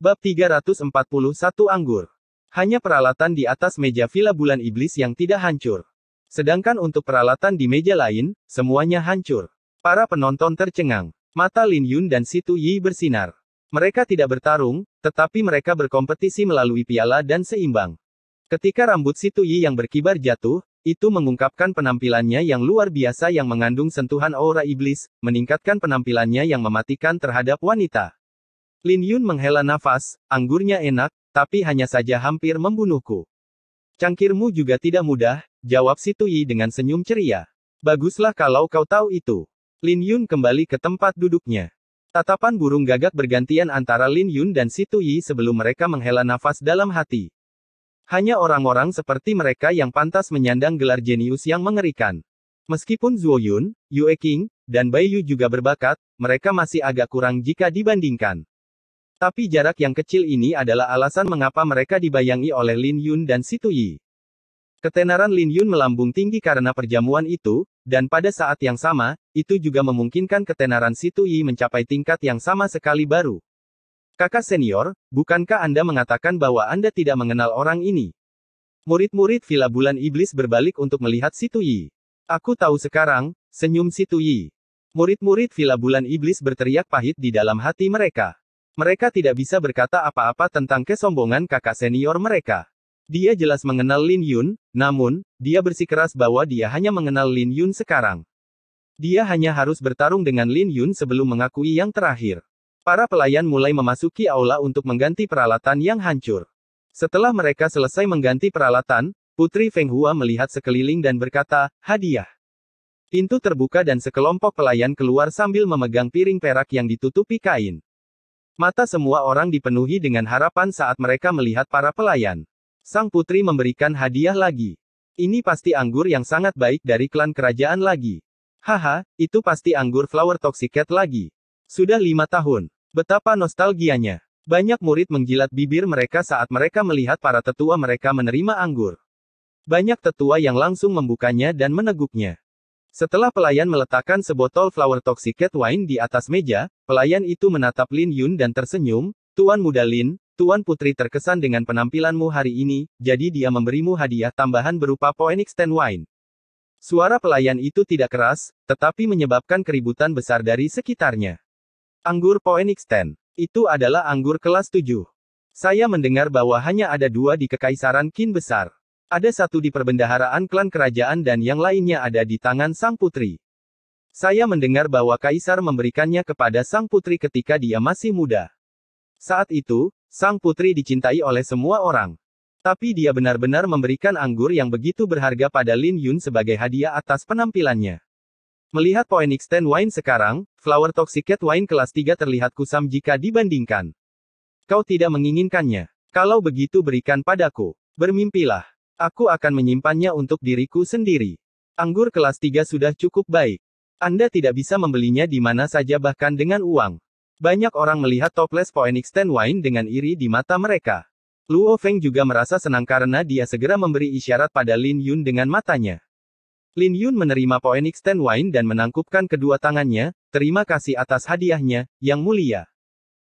Bab 341 Anggur. Hanya peralatan di atas meja Villa Bulan Iblis yang tidak hancur. Sedangkan untuk peralatan di meja lain, semuanya hancur. Para penonton tercengang. Mata Lin Yun dan Situ Yi bersinar. Mereka tidak bertarung, tetapi mereka berkompetisi melalui piala dan seimbang. Ketika rambut Situ Yi yang berkibar jatuh, itu mengungkapkan penampilannya yang luar biasa yang mengandung sentuhan aura iblis, meningkatkan penampilannya yang mematikan terhadap wanita. Lin Yun menghela nafas, anggurnya enak, tapi hanya saja hampir membunuhku. Cangkirmu juga tidak mudah, jawab si Yi dengan senyum ceria. Baguslah kalau kau tahu itu. Lin Yun kembali ke tempat duduknya. Tatapan burung gagak bergantian antara Lin Yun dan si Yi sebelum mereka menghela nafas dalam hati. Hanya orang-orang seperti mereka yang pantas menyandang gelar jenius yang mengerikan. Meskipun Zuo Yun, Yue Qing, dan Bai Yu juga berbakat, mereka masih agak kurang jika dibandingkan. Tapi jarak yang kecil ini adalah alasan mengapa mereka dibayangi oleh Lin Yun dan Situ Yi. Ketenaran Lin Yun melambung tinggi karena perjamuan itu, dan pada saat yang sama, itu juga memungkinkan ketenaran Situ Yi mencapai tingkat yang sama sekali baru. Kakak senior, bukankah Anda mengatakan bahwa Anda tidak mengenal orang ini? Murid-murid Villa Bulan Iblis berbalik untuk melihat Situ Yi. Aku tahu sekarang, senyum Situ Yi. Murid-murid Villa Bulan Iblis berteriak pahit di dalam hati mereka. Mereka tidak bisa berkata apa-apa tentang kesombongan kakak senior mereka. Dia jelas mengenal Lin Yun, namun, dia bersikeras bahwa dia hanya mengenal Lin Yun sekarang. Dia hanya harus bertarung dengan Lin Yun sebelum mengakui yang terakhir. Para pelayan mulai memasuki aula untuk mengganti peralatan yang hancur. Setelah mereka selesai mengganti peralatan, Putri Feng Hua melihat sekeliling dan berkata, hadiah. Pintu terbuka dan sekelompok pelayan keluar sambil memegang piring perak yang ditutupi kain. Mata semua orang dipenuhi dengan harapan saat mereka melihat para pelayan. Sang putri memberikan hadiah lagi. Ini pasti anggur yang sangat baik dari klan kerajaan lagi. Haha, itu pasti anggur flower toxicat lagi. Sudah lima tahun. Betapa nostalgianya. Banyak murid menggilat bibir mereka saat mereka melihat para tetua mereka menerima anggur. Banyak tetua yang langsung membukanya dan meneguknya. Setelah pelayan meletakkan sebotol flower toxicate wine di atas meja, pelayan itu menatap Lin Yun dan tersenyum, Tuan muda Lin, Tuan Putri terkesan dengan penampilanmu hari ini, jadi dia memberimu hadiah tambahan berupa Poenix ten wine. Suara pelayan itu tidak keras, tetapi menyebabkan keributan besar dari sekitarnya. Anggur Poenix ten, Itu adalah anggur kelas 7. Saya mendengar bahwa hanya ada dua di Kekaisaran Qin besar. Ada satu di perbendaharaan klan kerajaan dan yang lainnya ada di tangan sang putri. Saya mendengar bahwa kaisar memberikannya kepada sang putri ketika dia masih muda. Saat itu, sang putri dicintai oleh semua orang. Tapi dia benar-benar memberikan anggur yang begitu berharga pada Lin Yun sebagai hadiah atas penampilannya. Melihat poin Ten Wine sekarang, Flower toxicate Wine kelas 3 terlihat kusam jika dibandingkan. Kau tidak menginginkannya. Kalau begitu berikan padaku. Bermimpilah. Aku akan menyimpannya untuk diriku sendiri. Anggur kelas 3 sudah cukup baik. Anda tidak bisa membelinya di mana saja bahkan dengan uang. Banyak orang melihat toples Ten Wine dengan iri di mata mereka. Luo Feng juga merasa senang karena dia segera memberi isyarat pada Lin Yun dengan matanya. Lin Yun menerima Ten Wine dan menangkupkan kedua tangannya, terima kasih atas hadiahnya, yang mulia.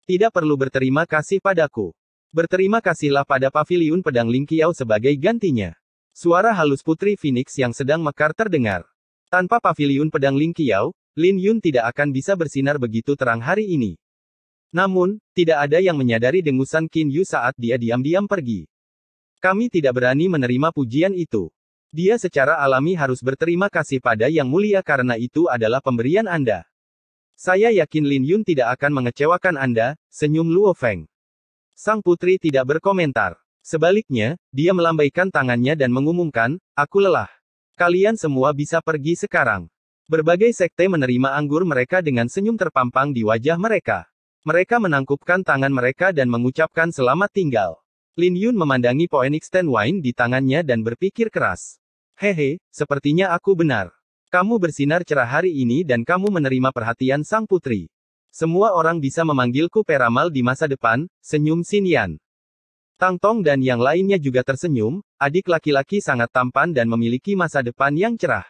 Tidak perlu berterima kasih padaku. Berterima kasihlah pada paviliun pedang Lingqiao sebagai gantinya. Suara halus Putri Phoenix yang sedang mekar terdengar. Tanpa paviliun pedang Lingqiao, Lin Yun tidak akan bisa bersinar begitu terang hari ini. Namun, tidak ada yang menyadari dengusan Qin Yu saat dia diam-diam pergi. Kami tidak berani menerima pujian itu. Dia secara alami harus berterima kasih pada Yang Mulia karena itu adalah pemberian Anda. Saya yakin Lin Yun tidak akan mengecewakan Anda, senyum Luo Feng. Sang putri tidak berkomentar. Sebaliknya, dia melambaikan tangannya dan mengumumkan, aku lelah. Kalian semua bisa pergi sekarang. Berbagai sekte menerima anggur mereka dengan senyum terpampang di wajah mereka. Mereka menangkupkan tangan mereka dan mengucapkan selamat tinggal. Lin Yun memandangi Poenix Ten Wine di tangannya dan berpikir keras. Hehe, sepertinya aku benar. Kamu bersinar cerah hari ini dan kamu menerima perhatian sang putri. Semua orang bisa memanggilku Peramal di masa depan, senyum Sinian. Tang Tong dan yang lainnya juga tersenyum, adik laki-laki sangat tampan dan memiliki masa depan yang cerah.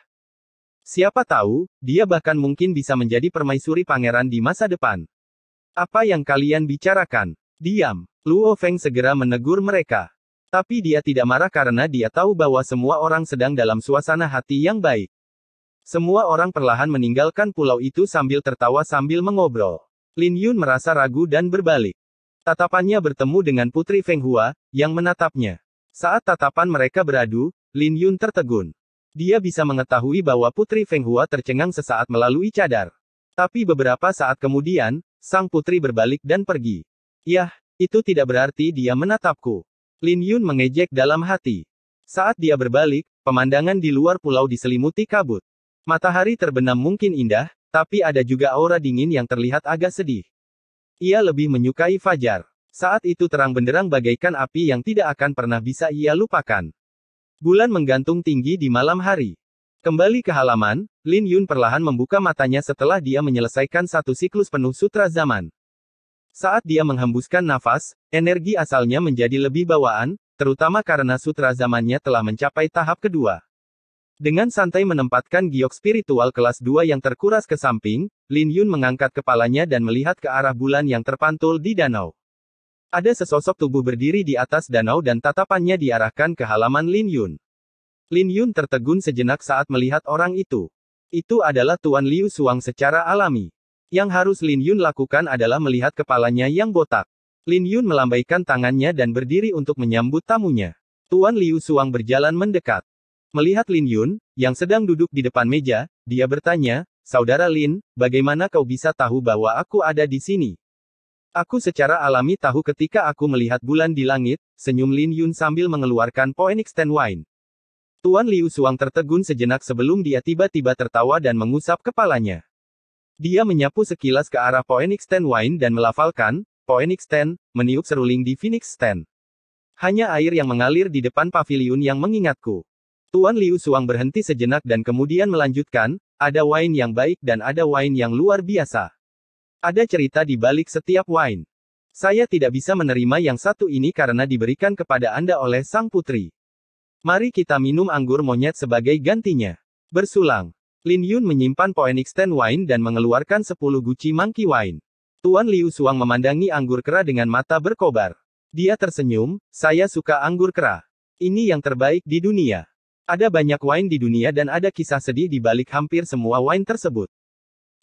Siapa tahu, dia bahkan mungkin bisa menjadi permaisuri pangeran di masa depan. Apa yang kalian bicarakan? Diam. Luo Feng segera menegur mereka. Tapi dia tidak marah karena dia tahu bahwa semua orang sedang dalam suasana hati yang baik. Semua orang perlahan meninggalkan pulau itu sambil tertawa sambil mengobrol. Lin Yun merasa ragu dan berbalik. Tatapannya bertemu dengan Putri Feng Hua, yang menatapnya. Saat tatapan mereka beradu, Lin Yun tertegun. Dia bisa mengetahui bahwa Putri Feng Hua tercengang sesaat melalui cadar. Tapi beberapa saat kemudian, sang putri berbalik dan pergi. Yah, itu tidak berarti dia menatapku. Lin Yun mengejek dalam hati. Saat dia berbalik, pemandangan di luar pulau diselimuti kabut. Matahari terbenam mungkin indah, tapi ada juga aura dingin yang terlihat agak sedih. Ia lebih menyukai fajar. Saat itu terang benderang bagaikan api yang tidak akan pernah bisa ia lupakan. Bulan menggantung tinggi di malam hari. Kembali ke halaman, Lin Yun perlahan membuka matanya setelah dia menyelesaikan satu siklus penuh sutra zaman. Saat dia menghembuskan nafas, energi asalnya menjadi lebih bawaan, terutama karena sutra zamannya telah mencapai tahap kedua. Dengan santai menempatkan giok spiritual kelas 2 yang terkuras ke samping, Lin Yun mengangkat kepalanya dan melihat ke arah bulan yang terpantul di danau. Ada sesosok tubuh berdiri di atas danau dan tatapannya diarahkan ke halaman Lin Yun. Lin Yun tertegun sejenak saat melihat orang itu. Itu adalah Tuan Liu Suang secara alami. Yang harus Lin Yun lakukan adalah melihat kepalanya yang botak. Lin Yun melambaikan tangannya dan berdiri untuk menyambut tamunya. Tuan Liu Suang berjalan mendekat. Melihat Lin Yun, yang sedang duduk di depan meja, dia bertanya, Saudara Lin, bagaimana kau bisa tahu bahwa aku ada di sini? Aku secara alami tahu ketika aku melihat bulan di langit, senyum Lin Yun sambil mengeluarkan poin Ten Wine. Tuan Liu Suang tertegun sejenak sebelum dia tiba-tiba tertawa dan mengusap kepalanya. Dia menyapu sekilas ke arah poin Ten Wine dan melafalkan, poin Ten, meniup seruling di Phoenix Ten. Hanya air yang mengalir di depan pavilion yang mengingatku. Tuan Liu Suang berhenti sejenak dan kemudian melanjutkan, ada wine yang baik dan ada wine yang luar biasa. Ada cerita di balik setiap wine. Saya tidak bisa menerima yang satu ini karena diberikan kepada Anda oleh sang putri. Mari kita minum anggur monyet sebagai gantinya. Bersulang. Lin Yun menyimpan poin extend wine dan mengeluarkan 10 guci monkey wine. Tuan Liu Suang memandangi anggur kera dengan mata berkobar. Dia tersenyum, saya suka anggur kera. Ini yang terbaik di dunia. Ada banyak wine di dunia dan ada kisah sedih di balik hampir semua wine tersebut.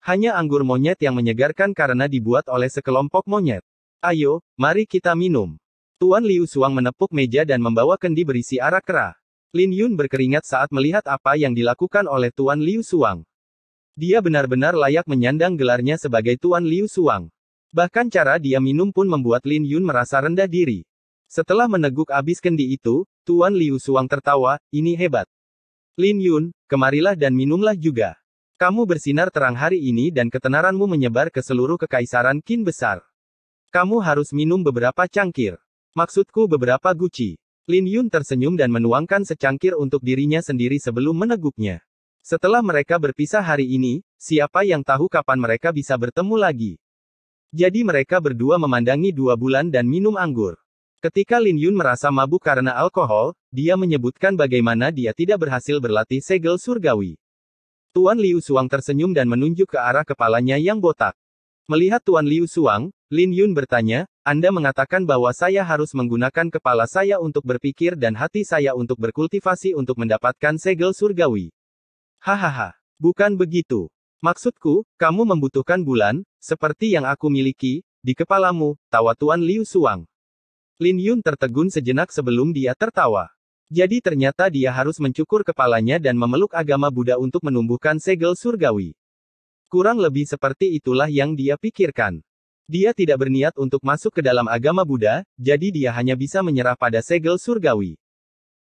Hanya anggur monyet yang menyegarkan karena dibuat oleh sekelompok monyet. Ayo, mari kita minum. Tuan Liu Suang menepuk meja dan membawa kendi berisi arak kera. Lin Yun berkeringat saat melihat apa yang dilakukan oleh Tuan Liu Suang. Dia benar-benar layak menyandang gelarnya sebagai Tuan Liu Suang. Bahkan cara dia minum pun membuat Lin Yun merasa rendah diri. Setelah meneguk abis kendi itu, Tuan Liu Suang tertawa, ini hebat. Lin Yun, kemarilah dan minumlah juga. Kamu bersinar terang hari ini dan ketenaranmu menyebar ke seluruh kekaisaran Qin besar. Kamu harus minum beberapa cangkir. Maksudku beberapa guci. Lin Yun tersenyum dan menuangkan secangkir untuk dirinya sendiri sebelum meneguknya. Setelah mereka berpisah hari ini, siapa yang tahu kapan mereka bisa bertemu lagi. Jadi mereka berdua memandangi dua bulan dan minum anggur. Ketika Lin Yun merasa mabuk karena alkohol, dia menyebutkan bagaimana dia tidak berhasil berlatih segel surgawi. Tuan Liu Suang tersenyum dan menunjuk ke arah kepalanya yang botak. Melihat Tuan Liu Suang, Lin Yun bertanya, Anda mengatakan bahwa saya harus menggunakan kepala saya untuk berpikir dan hati saya untuk berkultivasi untuk mendapatkan segel surgawi. Hahaha, bukan begitu. Maksudku, kamu membutuhkan bulan, seperti yang aku miliki, di kepalamu, tawa Tuan Liu Suang. Lin Yun tertegun sejenak sebelum dia tertawa. Jadi ternyata dia harus mencukur kepalanya dan memeluk agama Buddha untuk menumbuhkan segel surgawi. Kurang lebih seperti itulah yang dia pikirkan. Dia tidak berniat untuk masuk ke dalam agama Buddha, jadi dia hanya bisa menyerah pada segel surgawi.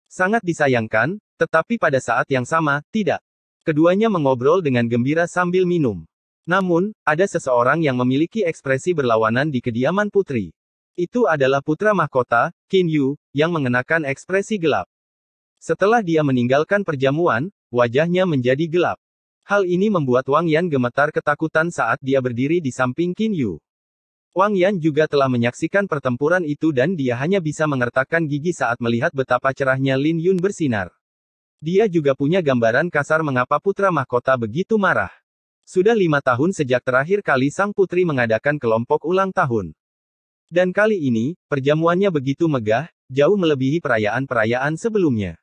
Sangat disayangkan, tetapi pada saat yang sama, tidak. Keduanya mengobrol dengan gembira sambil minum. Namun, ada seseorang yang memiliki ekspresi berlawanan di kediaman putri. Itu adalah putra mahkota, Qin Yu, yang mengenakan ekspresi gelap. Setelah dia meninggalkan perjamuan, wajahnya menjadi gelap. Hal ini membuat Wang Yan gemetar ketakutan saat dia berdiri di samping Qin Yu. Wang Yan juga telah menyaksikan pertempuran itu dan dia hanya bisa mengertakkan gigi saat melihat betapa cerahnya Lin Yun bersinar. Dia juga punya gambaran kasar mengapa putra mahkota begitu marah. Sudah lima tahun sejak terakhir kali sang putri mengadakan kelompok ulang tahun. Dan kali ini, perjamuannya begitu megah, jauh melebihi perayaan-perayaan sebelumnya.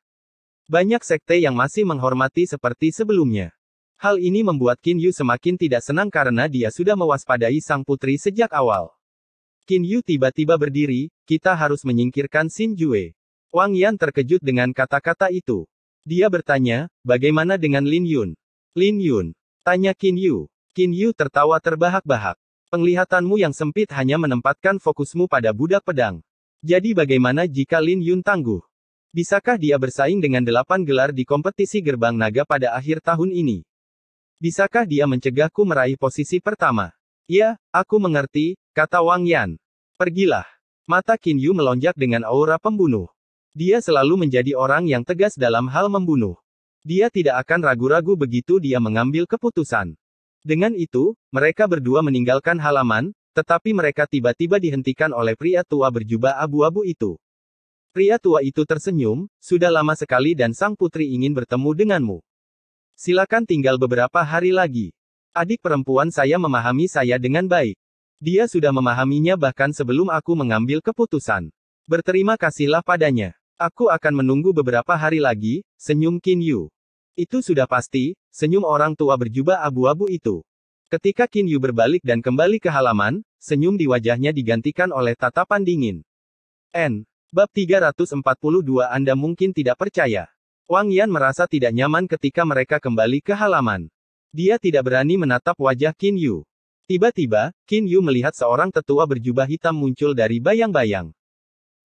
Banyak sekte yang masih menghormati seperti sebelumnya. Hal ini membuat Qin Yu semakin tidak senang karena dia sudah mewaspadai sang putri sejak awal. Qin Yu tiba-tiba berdiri, kita harus menyingkirkan Xin Jue. Wang Yan terkejut dengan kata-kata itu. Dia bertanya, bagaimana dengan Lin Yun? Lin Yun, tanya Qin Yu. Qin Yu tertawa terbahak-bahak. Penglihatanmu yang sempit hanya menempatkan fokusmu pada budak pedang. Jadi bagaimana jika Lin Yun tangguh? Bisakah dia bersaing dengan delapan gelar di kompetisi gerbang naga pada akhir tahun ini? Bisakah dia mencegahku meraih posisi pertama? Ya, aku mengerti, kata Wang Yan. Pergilah. Mata Qin Yu melonjak dengan aura pembunuh. Dia selalu menjadi orang yang tegas dalam hal membunuh. Dia tidak akan ragu-ragu begitu dia mengambil keputusan. Dengan itu, mereka berdua meninggalkan halaman, tetapi mereka tiba-tiba dihentikan oleh pria tua berjubah abu-abu itu. Pria tua itu tersenyum, sudah lama sekali dan sang putri ingin bertemu denganmu. Silakan tinggal beberapa hari lagi. Adik perempuan saya memahami saya dengan baik. Dia sudah memahaminya bahkan sebelum aku mengambil keputusan. Berterima kasihlah padanya. Aku akan menunggu beberapa hari lagi, senyum Kin Yu. Itu sudah pasti, senyum orang tua berjubah abu-abu itu. Ketika Qin Yu berbalik dan kembali ke halaman, senyum di wajahnya digantikan oleh tatapan dingin. N. Bab 342 Anda mungkin tidak percaya. Wang Yan merasa tidak nyaman ketika mereka kembali ke halaman. Dia tidak berani menatap wajah Qin Yu. Tiba-tiba, Qin Yu melihat seorang tetua berjubah hitam muncul dari bayang-bayang.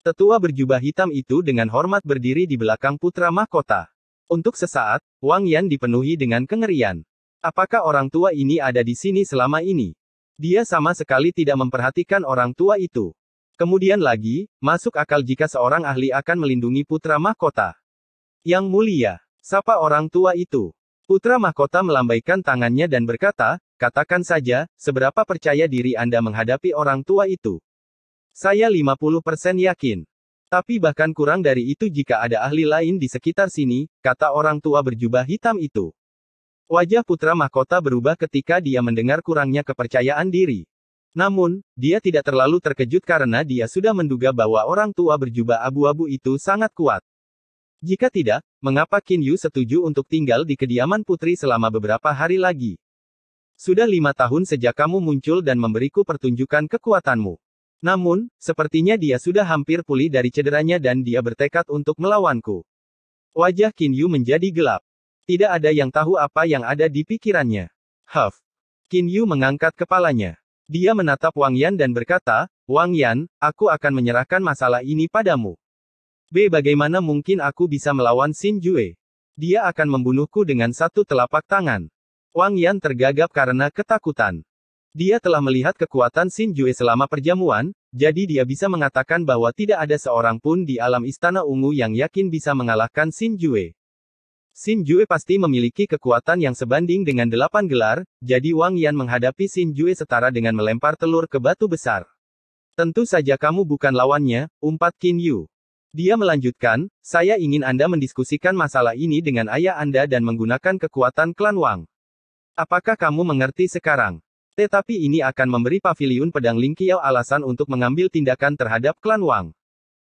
Tetua berjubah hitam itu dengan hormat berdiri di belakang putra mahkota. Untuk sesaat, Wang Yan dipenuhi dengan kengerian. Apakah orang tua ini ada di sini selama ini? Dia sama sekali tidak memperhatikan orang tua itu. Kemudian lagi, masuk akal jika seorang ahli akan melindungi putra mahkota. Yang mulia, sapa orang tua itu. Putra mahkota melambaikan tangannya dan berkata, katakan saja, seberapa percaya diri Anda menghadapi orang tua itu. Saya 50% yakin. Tapi bahkan kurang dari itu jika ada ahli lain di sekitar sini, kata orang tua berjubah hitam itu. Wajah putra mahkota berubah ketika dia mendengar kurangnya kepercayaan diri. Namun, dia tidak terlalu terkejut karena dia sudah menduga bahwa orang tua berjubah abu-abu itu sangat kuat. Jika tidak, mengapa Qin Yu setuju untuk tinggal di kediaman putri selama beberapa hari lagi? Sudah lima tahun sejak kamu muncul dan memberiku pertunjukan kekuatanmu. Namun, sepertinya dia sudah hampir pulih dari cederanya dan dia bertekad untuk melawanku. Wajah Qin Yu menjadi gelap. Tidak ada yang tahu apa yang ada di pikirannya. Huff. Qin Yu mengangkat kepalanya. Dia menatap Wang Yan dan berkata, Wang Yan, aku akan menyerahkan masalah ini padamu. B. Bagaimana mungkin aku bisa melawan Xin Jue? Dia akan membunuhku dengan satu telapak tangan. Wang Yan tergagap karena ketakutan. Dia telah melihat kekuatan Xin Yue selama perjamuan, jadi dia bisa mengatakan bahwa tidak ada seorang pun di alam Istana Ungu yang yakin bisa mengalahkan Xin Yue. Xin Yue pasti memiliki kekuatan yang sebanding dengan delapan gelar, jadi Wang Yan menghadapi Xin Yue setara dengan melempar telur ke batu besar. Tentu saja kamu bukan lawannya, umpat Qin Yu. Dia melanjutkan, saya ingin Anda mendiskusikan masalah ini dengan ayah Anda dan menggunakan kekuatan klan Wang. Apakah kamu mengerti sekarang? Tetapi ini akan memberi pavilion pedang Ling Lingqiao alasan untuk mengambil tindakan terhadap klan Wang.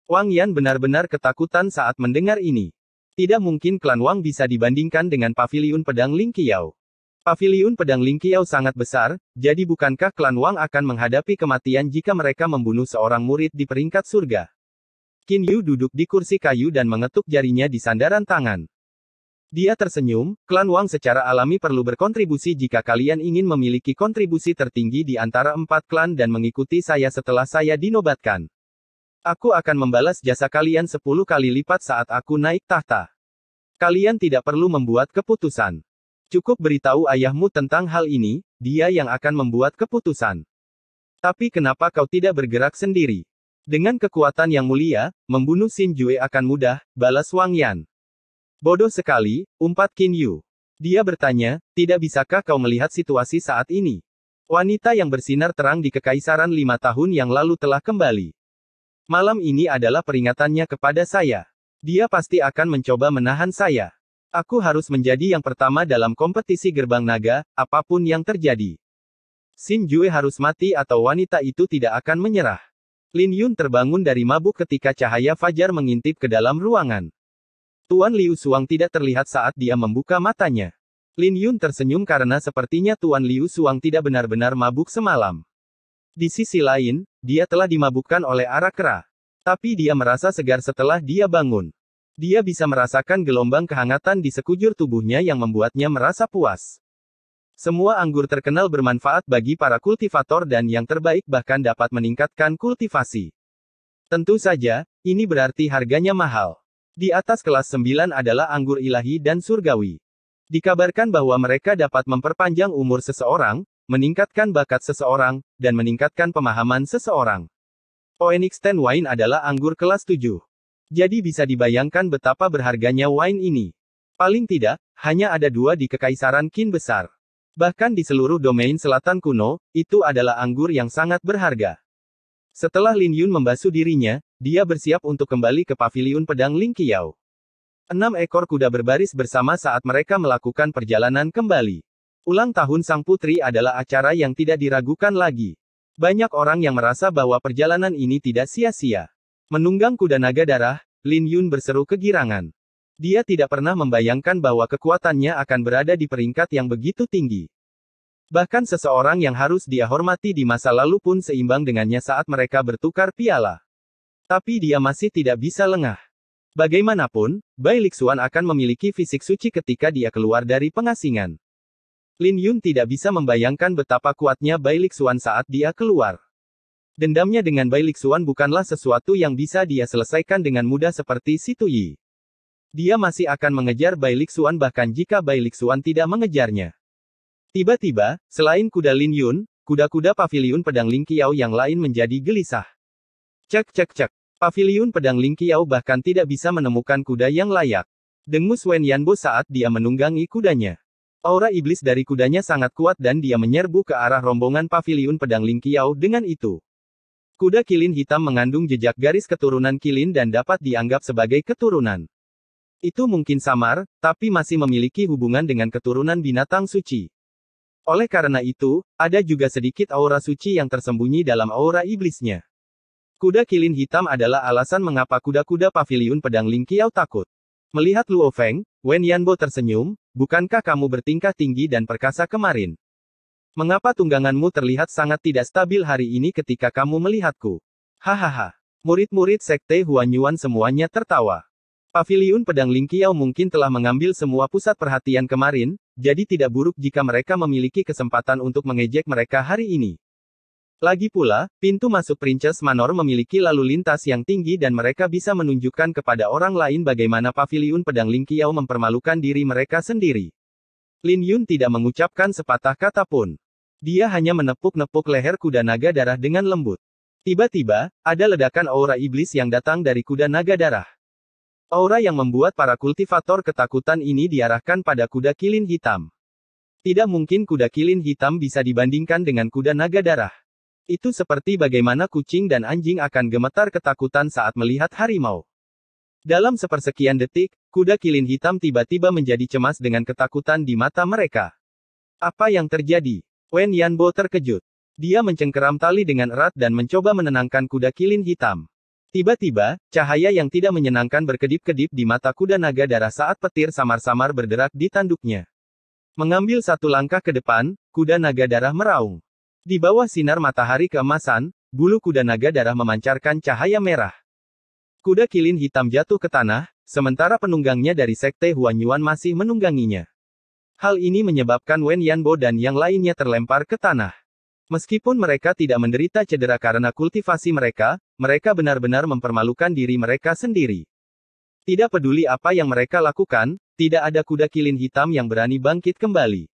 Wang Yan benar-benar ketakutan saat mendengar ini. Tidak mungkin klan Wang bisa dibandingkan dengan pavilion pedang Ling Lingqiao. Pavilion pedang Ling Lingqiao sangat besar, jadi bukankah klan Wang akan menghadapi kematian jika mereka membunuh seorang murid di peringkat surga? Qin Yu duduk di kursi kayu dan mengetuk jarinya di sandaran tangan. Dia tersenyum, klan Wang secara alami perlu berkontribusi jika kalian ingin memiliki kontribusi tertinggi di antara empat klan dan mengikuti saya setelah saya dinobatkan. Aku akan membalas jasa kalian sepuluh kali lipat saat aku naik tahta. Kalian tidak perlu membuat keputusan. Cukup beritahu ayahmu tentang hal ini, dia yang akan membuat keputusan. Tapi kenapa kau tidak bergerak sendiri? Dengan kekuatan yang mulia, membunuh Xin Jue akan mudah, balas Wang Yan. Bodoh sekali, umpat Qin Yu. Dia bertanya, tidak bisakah kau melihat situasi saat ini? Wanita yang bersinar terang di kekaisaran lima tahun yang lalu telah kembali. Malam ini adalah peringatannya kepada saya. Dia pasti akan mencoba menahan saya. Aku harus menjadi yang pertama dalam kompetisi gerbang naga, apapun yang terjadi. Xin Jue harus mati atau wanita itu tidak akan menyerah. Lin Yun terbangun dari mabuk ketika cahaya fajar mengintip ke dalam ruangan. Tuan Liu Suang tidak terlihat saat dia membuka matanya. Lin Yun tersenyum karena sepertinya Tuan Liu Suang tidak benar-benar mabuk semalam. Di sisi lain, dia telah dimabukkan oleh arak kera. Tapi dia merasa segar setelah dia bangun. Dia bisa merasakan gelombang kehangatan di sekujur tubuhnya yang membuatnya merasa puas. Semua anggur terkenal bermanfaat bagi para kultivator dan yang terbaik bahkan dapat meningkatkan kultivasi. Tentu saja, ini berarti harganya mahal. Di atas kelas 9 adalah anggur ilahi dan surgawi. Dikabarkan bahwa mereka dapat memperpanjang umur seseorang, meningkatkan bakat seseorang, dan meningkatkan pemahaman seseorang. Oenix Ten Wine adalah anggur kelas 7. Jadi bisa dibayangkan betapa berharganya wine ini. Paling tidak, hanya ada dua di Kekaisaran Qin besar. Bahkan di seluruh domain selatan kuno, itu adalah anggur yang sangat berharga. Setelah Lin Yun membasuh dirinya, dia bersiap untuk kembali ke paviliun pedang Ling Qiao. Enam ekor kuda berbaris bersama saat mereka melakukan perjalanan kembali. Ulang tahun sang putri adalah acara yang tidak diragukan lagi. Banyak orang yang merasa bahwa perjalanan ini tidak sia-sia. Menunggang kuda naga darah, Lin Yun berseru kegirangan. Dia tidak pernah membayangkan bahwa kekuatannya akan berada di peringkat yang begitu tinggi. Bahkan seseorang yang harus dia hormati di masa lalu pun seimbang dengannya saat mereka bertukar piala. Tapi dia masih tidak bisa lengah. Bagaimanapun, Bai Lixuan akan memiliki fisik suci ketika dia keluar dari pengasingan. Lin Yun tidak bisa membayangkan betapa kuatnya Bai Lixuan saat dia keluar. Dendamnya dengan Bai Lixuan bukanlah sesuatu yang bisa dia selesaikan dengan mudah seperti Situ Yi. Dia masih akan mengejar Bai Lixuan bahkan jika Bai Lixuan tidak mengejarnya. Tiba-tiba, selain kuda Lin Yun, kuda-kuda pavilion pedang Ling Qiao yang lain menjadi gelisah. Cek cek cek. Pavilion pedang Ling Qiao bahkan tidak bisa menemukan kuda yang layak. Dengus Wen Yanbo saat dia menunggangi kudanya. Aura iblis dari kudanya sangat kuat dan dia menyerbu ke arah rombongan pavilion pedang Ling Qiao dengan itu. Kuda kilin hitam mengandung jejak garis keturunan kilin dan dapat dianggap sebagai keturunan. Itu mungkin samar, tapi masih memiliki hubungan dengan keturunan binatang suci. Oleh karena itu, ada juga sedikit aura suci yang tersembunyi dalam aura iblisnya. Kuda kilin hitam adalah alasan mengapa kuda-kuda pavilion pedang Lingqiao takut. Melihat Luo Feng, Wen Yanbo tersenyum, bukankah kamu bertingkah tinggi dan perkasa kemarin? Mengapa tungganganmu terlihat sangat tidak stabil hari ini ketika kamu melihatku? Hahaha. Murid-murid sekte Huan Yuan semuanya tertawa. Pavilion pedang Lingqiao mungkin telah mengambil semua pusat perhatian kemarin, jadi tidak buruk jika mereka memiliki kesempatan untuk mengejek mereka hari ini. Lagi pula, pintu masuk Princess Manor memiliki lalu lintas yang tinggi dan mereka bisa menunjukkan kepada orang lain bagaimana paviliun pedang Lingqiao mempermalukan diri mereka sendiri. Lin Yun tidak mengucapkan sepatah kata pun. Dia hanya menepuk-nepuk leher kuda naga darah dengan lembut. Tiba-tiba, ada ledakan aura iblis yang datang dari kuda naga darah. Aura yang membuat para kultivator ketakutan ini diarahkan pada kuda kilin hitam. Tidak mungkin kuda kilin hitam bisa dibandingkan dengan kuda naga darah. Itu seperti bagaimana kucing dan anjing akan gemetar ketakutan saat melihat harimau. Dalam sepersekian detik, kuda kilin hitam tiba-tiba menjadi cemas dengan ketakutan di mata mereka. Apa yang terjadi? Wen Yanbo terkejut. Dia mencengkeram tali dengan erat dan mencoba menenangkan kuda kilin hitam. Tiba-tiba, cahaya yang tidak menyenangkan berkedip-kedip di mata kuda naga darah saat petir samar-samar berderak di tanduknya. Mengambil satu langkah ke depan, kuda naga darah meraung. Di bawah sinar matahari keemasan, bulu kuda naga darah memancarkan cahaya merah. Kuda kilin hitam jatuh ke tanah, sementara penunggangnya dari sekte Huan Yuan masih menungganginya. Hal ini menyebabkan Wen Yanbo dan yang lainnya terlempar ke tanah. Meskipun mereka tidak menderita cedera karena kultivasi mereka, mereka benar-benar mempermalukan diri mereka sendiri. Tidak peduli apa yang mereka lakukan, tidak ada kuda kilin hitam yang berani bangkit kembali.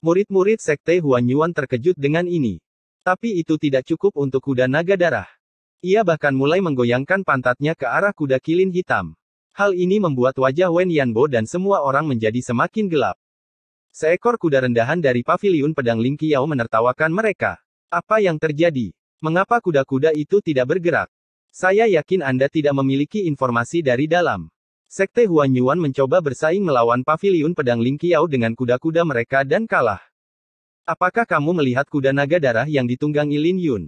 Murid-murid sekte Huan Yuan terkejut dengan ini. Tapi itu tidak cukup untuk kuda naga darah. Ia bahkan mulai menggoyangkan pantatnya ke arah kuda kilin hitam. Hal ini membuat wajah Wen Yanbo dan semua orang menjadi semakin gelap. Seekor kuda rendahan dari paviliun pedang Ling Qiao menertawakan mereka. Apa yang terjadi? Mengapa kuda-kuda itu tidak bergerak? Saya yakin Anda tidak memiliki informasi dari dalam. Sekte Huan Yuan mencoba bersaing melawan paviliun pedang Ling Qiao dengan kuda-kuda mereka dan kalah. Apakah kamu melihat kuda naga darah yang ditunggangi Lin Yun?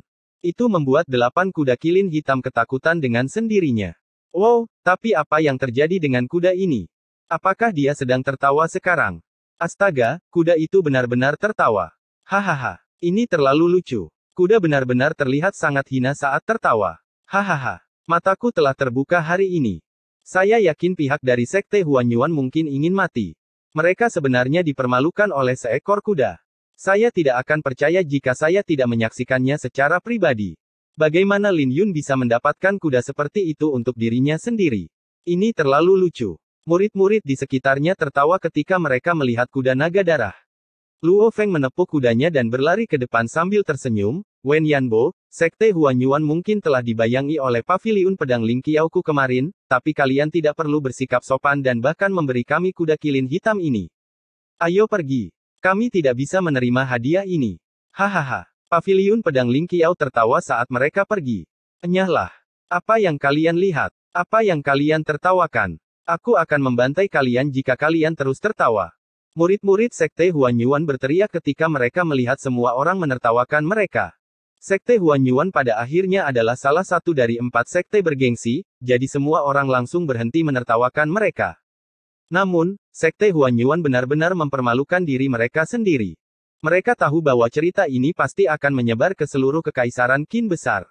Itu membuat delapan kuda kilin hitam ketakutan dengan sendirinya. Wow, tapi apa yang terjadi dengan kuda ini? Apakah dia sedang tertawa sekarang? Astaga, kuda itu benar-benar tertawa. Hahaha, ini terlalu lucu. Kuda benar-benar terlihat sangat hina saat tertawa. Hahaha, mataku telah terbuka hari ini. Saya yakin pihak dari sekte Huan Yuan mungkin ingin mati. Mereka sebenarnya dipermalukan oleh seekor kuda. Saya tidak akan percaya jika saya tidak menyaksikannya secara pribadi. Bagaimana Lin Yun bisa mendapatkan kuda seperti itu untuk dirinya sendiri? Ini terlalu lucu. Murid-murid di sekitarnya tertawa ketika mereka melihat kuda naga darah. Luo Feng menepuk kudanya dan berlari ke depan sambil tersenyum, Wen Yanbo, Sekte Huan Yuan mungkin telah dibayangi oleh paviliun pedang Ling Kiaoku kemarin, tapi kalian tidak perlu bersikap sopan dan bahkan memberi kami kuda kilin hitam ini. Ayo pergi. Kami tidak bisa menerima hadiah ini. Hahaha. Paviliun pedang Ling Kiao tertawa saat mereka pergi. Enyahlah. Apa yang kalian lihat? Apa yang kalian tertawakan? Aku akan membantai kalian jika kalian terus tertawa. Murid-murid Sekte Huan Yuan berteriak ketika mereka melihat semua orang menertawakan mereka. Sekte Huan Yuan pada akhirnya adalah salah satu dari empat sekte bergengsi, jadi semua orang langsung berhenti menertawakan mereka. Namun, Sekte Huan Yuan benar-benar mempermalukan diri mereka sendiri. Mereka tahu bahwa cerita ini pasti akan menyebar ke seluruh kekaisaran Qin besar.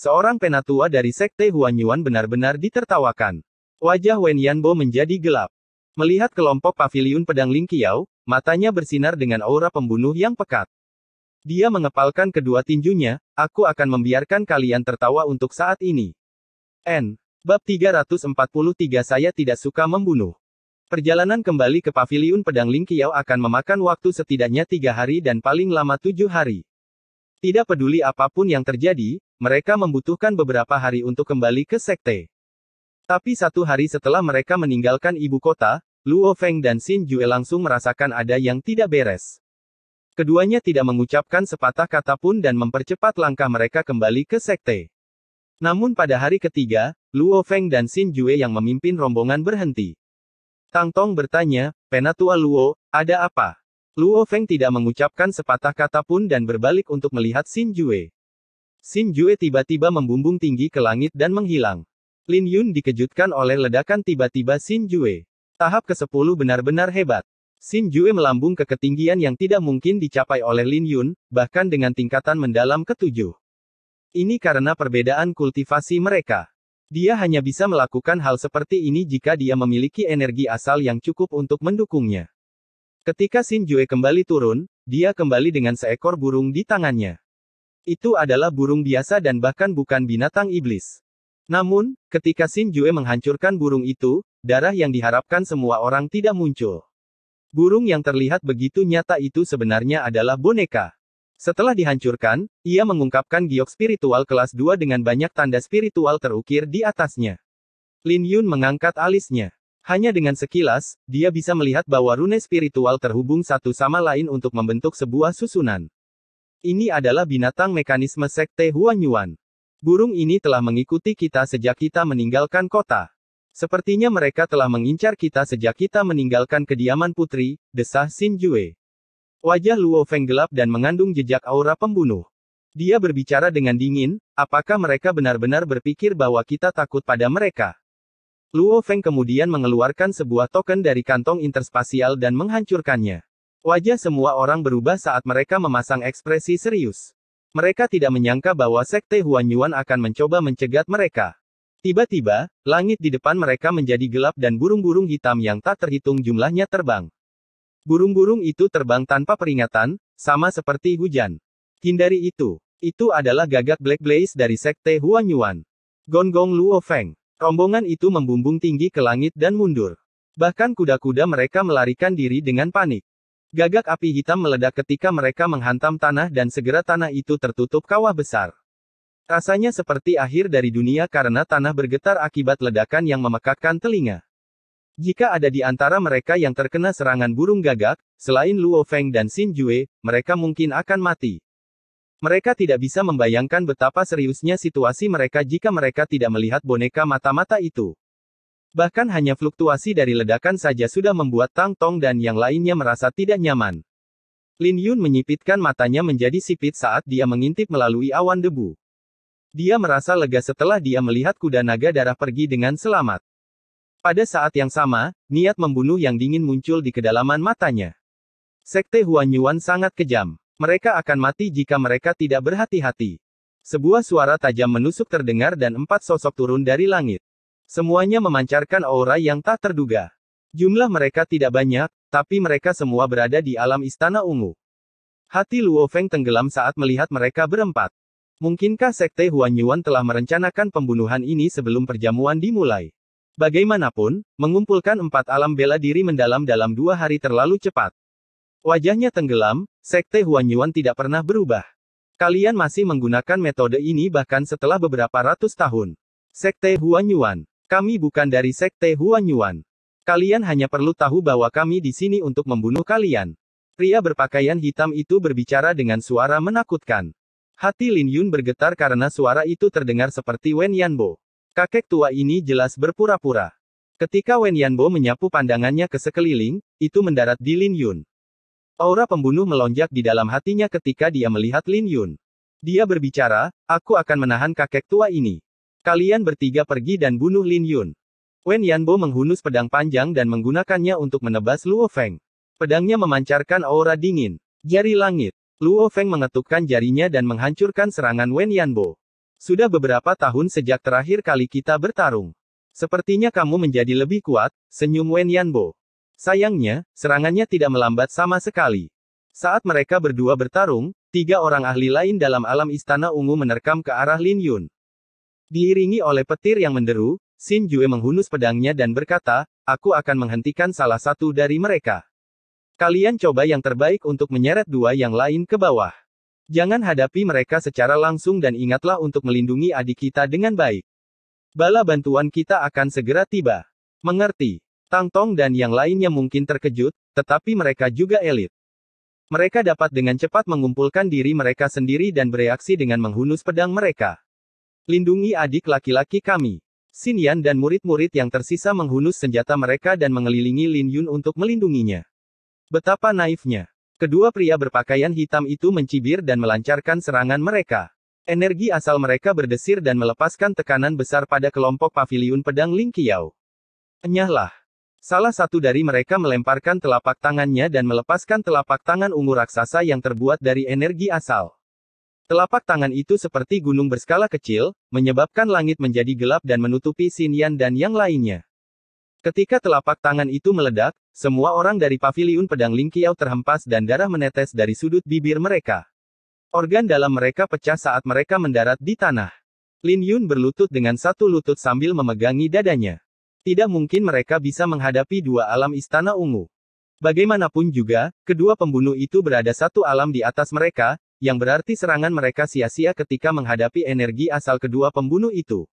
Seorang penatua dari Sekte Huan Yuan benar-benar ditertawakan. Wajah Wen Yanbo menjadi gelap. Melihat kelompok pavilion pedang Ling Qiao, matanya bersinar dengan aura pembunuh yang pekat. Dia mengepalkan kedua tinjunya, aku akan membiarkan kalian tertawa untuk saat ini. N. Bab 343 Saya tidak suka membunuh. Perjalanan kembali ke pavilion pedang Ling Qiao akan memakan waktu setidaknya tiga hari dan paling lama tujuh hari. Tidak peduli apapun yang terjadi, mereka membutuhkan beberapa hari untuk kembali ke sekte. Tapi satu hari setelah mereka meninggalkan ibu kota, Luo Feng dan Xin Yue langsung merasakan ada yang tidak beres. Keduanya tidak mengucapkan sepatah kata pun dan mempercepat langkah mereka kembali ke sekte. Namun pada hari ketiga, Luo Feng dan Xin Yue yang memimpin rombongan berhenti. Tang Tong bertanya, Penatua Luo, ada apa? Luo Feng tidak mengucapkan sepatah kata pun dan berbalik untuk melihat Xin Yue. Xin Yue tiba-tiba membumbung tinggi ke langit dan menghilang. Lin Yun dikejutkan oleh ledakan tiba-tiba Xin Jue. Tahap ke-10 benar-benar hebat. Xin Jue melambung ke ketinggian yang tidak mungkin dicapai oleh Lin Yun, bahkan dengan tingkatan mendalam ke-7. Ini karena perbedaan kultivasi mereka. Dia hanya bisa melakukan hal seperti ini jika dia memiliki energi asal yang cukup untuk mendukungnya. Ketika Xin Jue kembali turun, dia kembali dengan seekor burung di tangannya. Itu adalah burung biasa dan bahkan bukan binatang iblis. Namun, ketika Xin Jue menghancurkan burung itu, darah yang diharapkan semua orang tidak muncul. Burung yang terlihat begitu nyata itu sebenarnya adalah boneka. Setelah dihancurkan, ia mengungkapkan giok spiritual kelas 2 dengan banyak tanda spiritual terukir di atasnya. Lin Yun mengangkat alisnya. Hanya dengan sekilas, dia bisa melihat bahwa rune spiritual terhubung satu sama lain untuk membentuk sebuah susunan. Ini adalah binatang mekanisme sekte Huan Yuan. Burung ini telah mengikuti kita sejak kita meninggalkan kota. Sepertinya mereka telah mengincar kita sejak kita meninggalkan kediaman putri, desah Xin Jue. Wajah Luo Feng gelap dan mengandung jejak aura pembunuh. Dia berbicara dengan dingin, apakah mereka benar-benar berpikir bahwa kita takut pada mereka? Luo Feng kemudian mengeluarkan sebuah token dari kantong interspasial dan menghancurkannya. Wajah semua orang berubah saat mereka memasang ekspresi serius. Mereka tidak menyangka bahwa Sekte Huan Yuan akan mencoba mencegat mereka. Tiba-tiba, langit di depan mereka menjadi gelap dan burung-burung hitam yang tak terhitung jumlahnya terbang. Burung-burung itu terbang tanpa peringatan, sama seperti hujan. Hindari itu. Itu adalah gagak Black Blaze dari Sekte Huan Yuan. Gonggong Luo Feng. Rombongan itu membumbung tinggi ke langit dan mundur. Bahkan kuda-kuda mereka melarikan diri dengan panik. Gagak api hitam meledak ketika mereka menghantam tanah dan segera tanah itu tertutup kawah besar. Rasanya seperti akhir dari dunia karena tanah bergetar akibat ledakan yang memekakkan telinga. Jika ada di antara mereka yang terkena serangan burung gagak, selain Luo Feng dan Xin Jue, mereka mungkin akan mati. Mereka tidak bisa membayangkan betapa seriusnya situasi mereka jika mereka tidak melihat boneka mata-mata itu. Bahkan hanya fluktuasi dari ledakan saja sudah membuat Tang Tong dan yang lainnya merasa tidak nyaman. Lin Yun menyipitkan matanya menjadi sipit saat dia mengintip melalui awan debu. Dia merasa lega setelah dia melihat kuda naga darah pergi dengan selamat. Pada saat yang sama, niat membunuh yang dingin muncul di kedalaman matanya. Sekte Huan Yuan sangat kejam. Mereka akan mati jika mereka tidak berhati-hati. Sebuah suara tajam menusuk terdengar dan empat sosok turun dari langit. Semuanya memancarkan aura yang tak terduga. Jumlah mereka tidak banyak, tapi mereka semua berada di alam istana ungu. Hati Luo Feng tenggelam saat melihat mereka berempat. Mungkinkah Sekte Huan Yuan telah merencanakan pembunuhan ini sebelum perjamuan dimulai? Bagaimanapun, mengumpulkan empat alam bela diri mendalam dalam dua hari terlalu cepat. Wajahnya tenggelam, Sekte Huan Yuan tidak pernah berubah. Kalian masih menggunakan metode ini bahkan setelah beberapa ratus tahun. Sekte Huan Yuan kami bukan dari sekte Huan Yuan. Kalian hanya perlu tahu bahwa kami di sini untuk membunuh kalian. Pria berpakaian hitam itu berbicara dengan suara menakutkan. Hati Lin Yun bergetar karena suara itu terdengar seperti Wen Yanbo. Kakek tua ini jelas berpura-pura. Ketika Wen Yanbo menyapu pandangannya ke sekeliling, itu mendarat di Lin Yun. Aura pembunuh melonjak di dalam hatinya ketika dia melihat Lin Yun. Dia berbicara, aku akan menahan kakek tua ini. Kalian bertiga pergi dan bunuh Lin Yun. Wen Yanbo menghunus pedang panjang dan menggunakannya untuk menebas Luo Feng. Pedangnya memancarkan aura dingin. Jari langit. Luo Feng mengetukkan jarinya dan menghancurkan serangan Wen Yanbo. Sudah beberapa tahun sejak terakhir kali kita bertarung. Sepertinya kamu menjadi lebih kuat, senyum Wen Yanbo. Sayangnya, serangannya tidak melambat sama sekali. Saat mereka berdua bertarung, tiga orang ahli lain dalam alam istana ungu menerkam ke arah Lin Yun. Diiringi oleh petir yang menderu, Xin Yue menghunus pedangnya dan berkata, aku akan menghentikan salah satu dari mereka. Kalian coba yang terbaik untuk menyeret dua yang lain ke bawah. Jangan hadapi mereka secara langsung dan ingatlah untuk melindungi adik kita dengan baik. Bala bantuan kita akan segera tiba. Mengerti. Tang Tong dan yang lainnya mungkin terkejut, tetapi mereka juga elit. Mereka dapat dengan cepat mengumpulkan diri mereka sendiri dan bereaksi dengan menghunus pedang mereka. Lindungi adik laki-laki kami. Xinian Yan dan murid-murid yang tersisa menghunus senjata mereka dan mengelilingi Lin Yun untuk melindunginya. Betapa naifnya. Kedua pria berpakaian hitam itu mencibir dan melancarkan serangan mereka. Energi asal mereka berdesir dan melepaskan tekanan besar pada kelompok Pavilion pedang Ling Qiao. Enyahlah. Salah satu dari mereka melemparkan telapak tangannya dan melepaskan telapak tangan ungu raksasa yang terbuat dari energi asal. Telapak tangan itu seperti gunung berskala kecil, menyebabkan langit menjadi gelap dan menutupi Yan dan yang lainnya. Ketika telapak tangan itu meledak, semua orang dari paviliun pedang Lingqiao terhempas dan darah menetes dari sudut bibir mereka. Organ dalam mereka pecah saat mereka mendarat di tanah. Lin Yun berlutut dengan satu lutut sambil memegangi dadanya. Tidak mungkin mereka bisa menghadapi dua alam istana ungu. Bagaimanapun juga, kedua pembunuh itu berada satu alam di atas mereka, yang berarti serangan mereka sia-sia ketika menghadapi energi asal kedua pembunuh itu.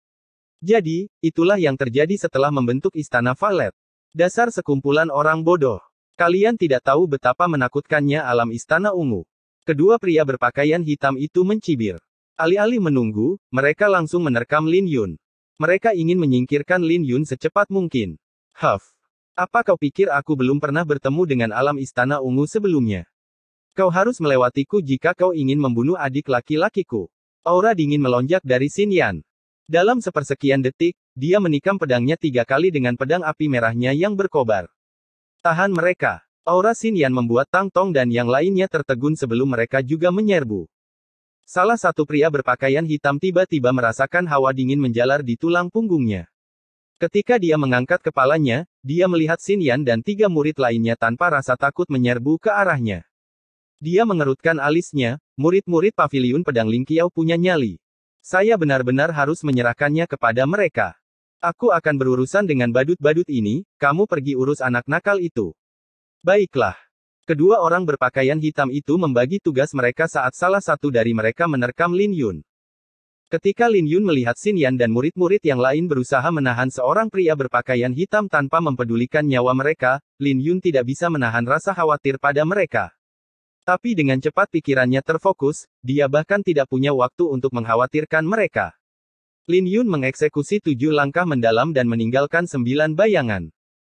Jadi, itulah yang terjadi setelah membentuk istana Valet. Dasar sekumpulan orang bodoh. Kalian tidak tahu betapa menakutkannya alam istana ungu. Kedua pria berpakaian hitam itu mencibir. Alih-alih menunggu, mereka langsung menerkam Lin Yun. Mereka ingin menyingkirkan Lin Yun secepat mungkin. Huff. Apa kau pikir aku belum pernah bertemu dengan alam istana ungu sebelumnya? Kau harus melewatiku jika kau ingin membunuh adik laki-lakiku. Aura dingin melonjak dari Xin Yan. Dalam sepersekian detik, dia menikam pedangnya tiga kali dengan pedang api merahnya yang berkobar. Tahan mereka. Aura Xin Yan membuat Tang Tong dan yang lainnya tertegun sebelum mereka juga menyerbu. Salah satu pria berpakaian hitam tiba-tiba merasakan hawa dingin menjalar di tulang punggungnya. Ketika dia mengangkat kepalanya, dia melihat Xin Yan dan tiga murid lainnya tanpa rasa takut menyerbu ke arahnya. Dia mengerutkan alisnya, murid-murid pavilion pedang Lingkiau punya nyali. Saya benar-benar harus menyerahkannya kepada mereka. Aku akan berurusan dengan badut-badut ini, kamu pergi urus anak nakal itu. Baiklah. Kedua orang berpakaian hitam itu membagi tugas mereka saat salah satu dari mereka menerkam Lin Yun. Ketika Lin Yun melihat Xin Yan dan murid-murid yang lain berusaha menahan seorang pria berpakaian hitam tanpa mempedulikan nyawa mereka, Lin Yun tidak bisa menahan rasa khawatir pada mereka. Tapi dengan cepat pikirannya terfokus, dia bahkan tidak punya waktu untuk mengkhawatirkan mereka. Lin Yun mengeksekusi tujuh langkah mendalam dan meninggalkan sembilan bayangan.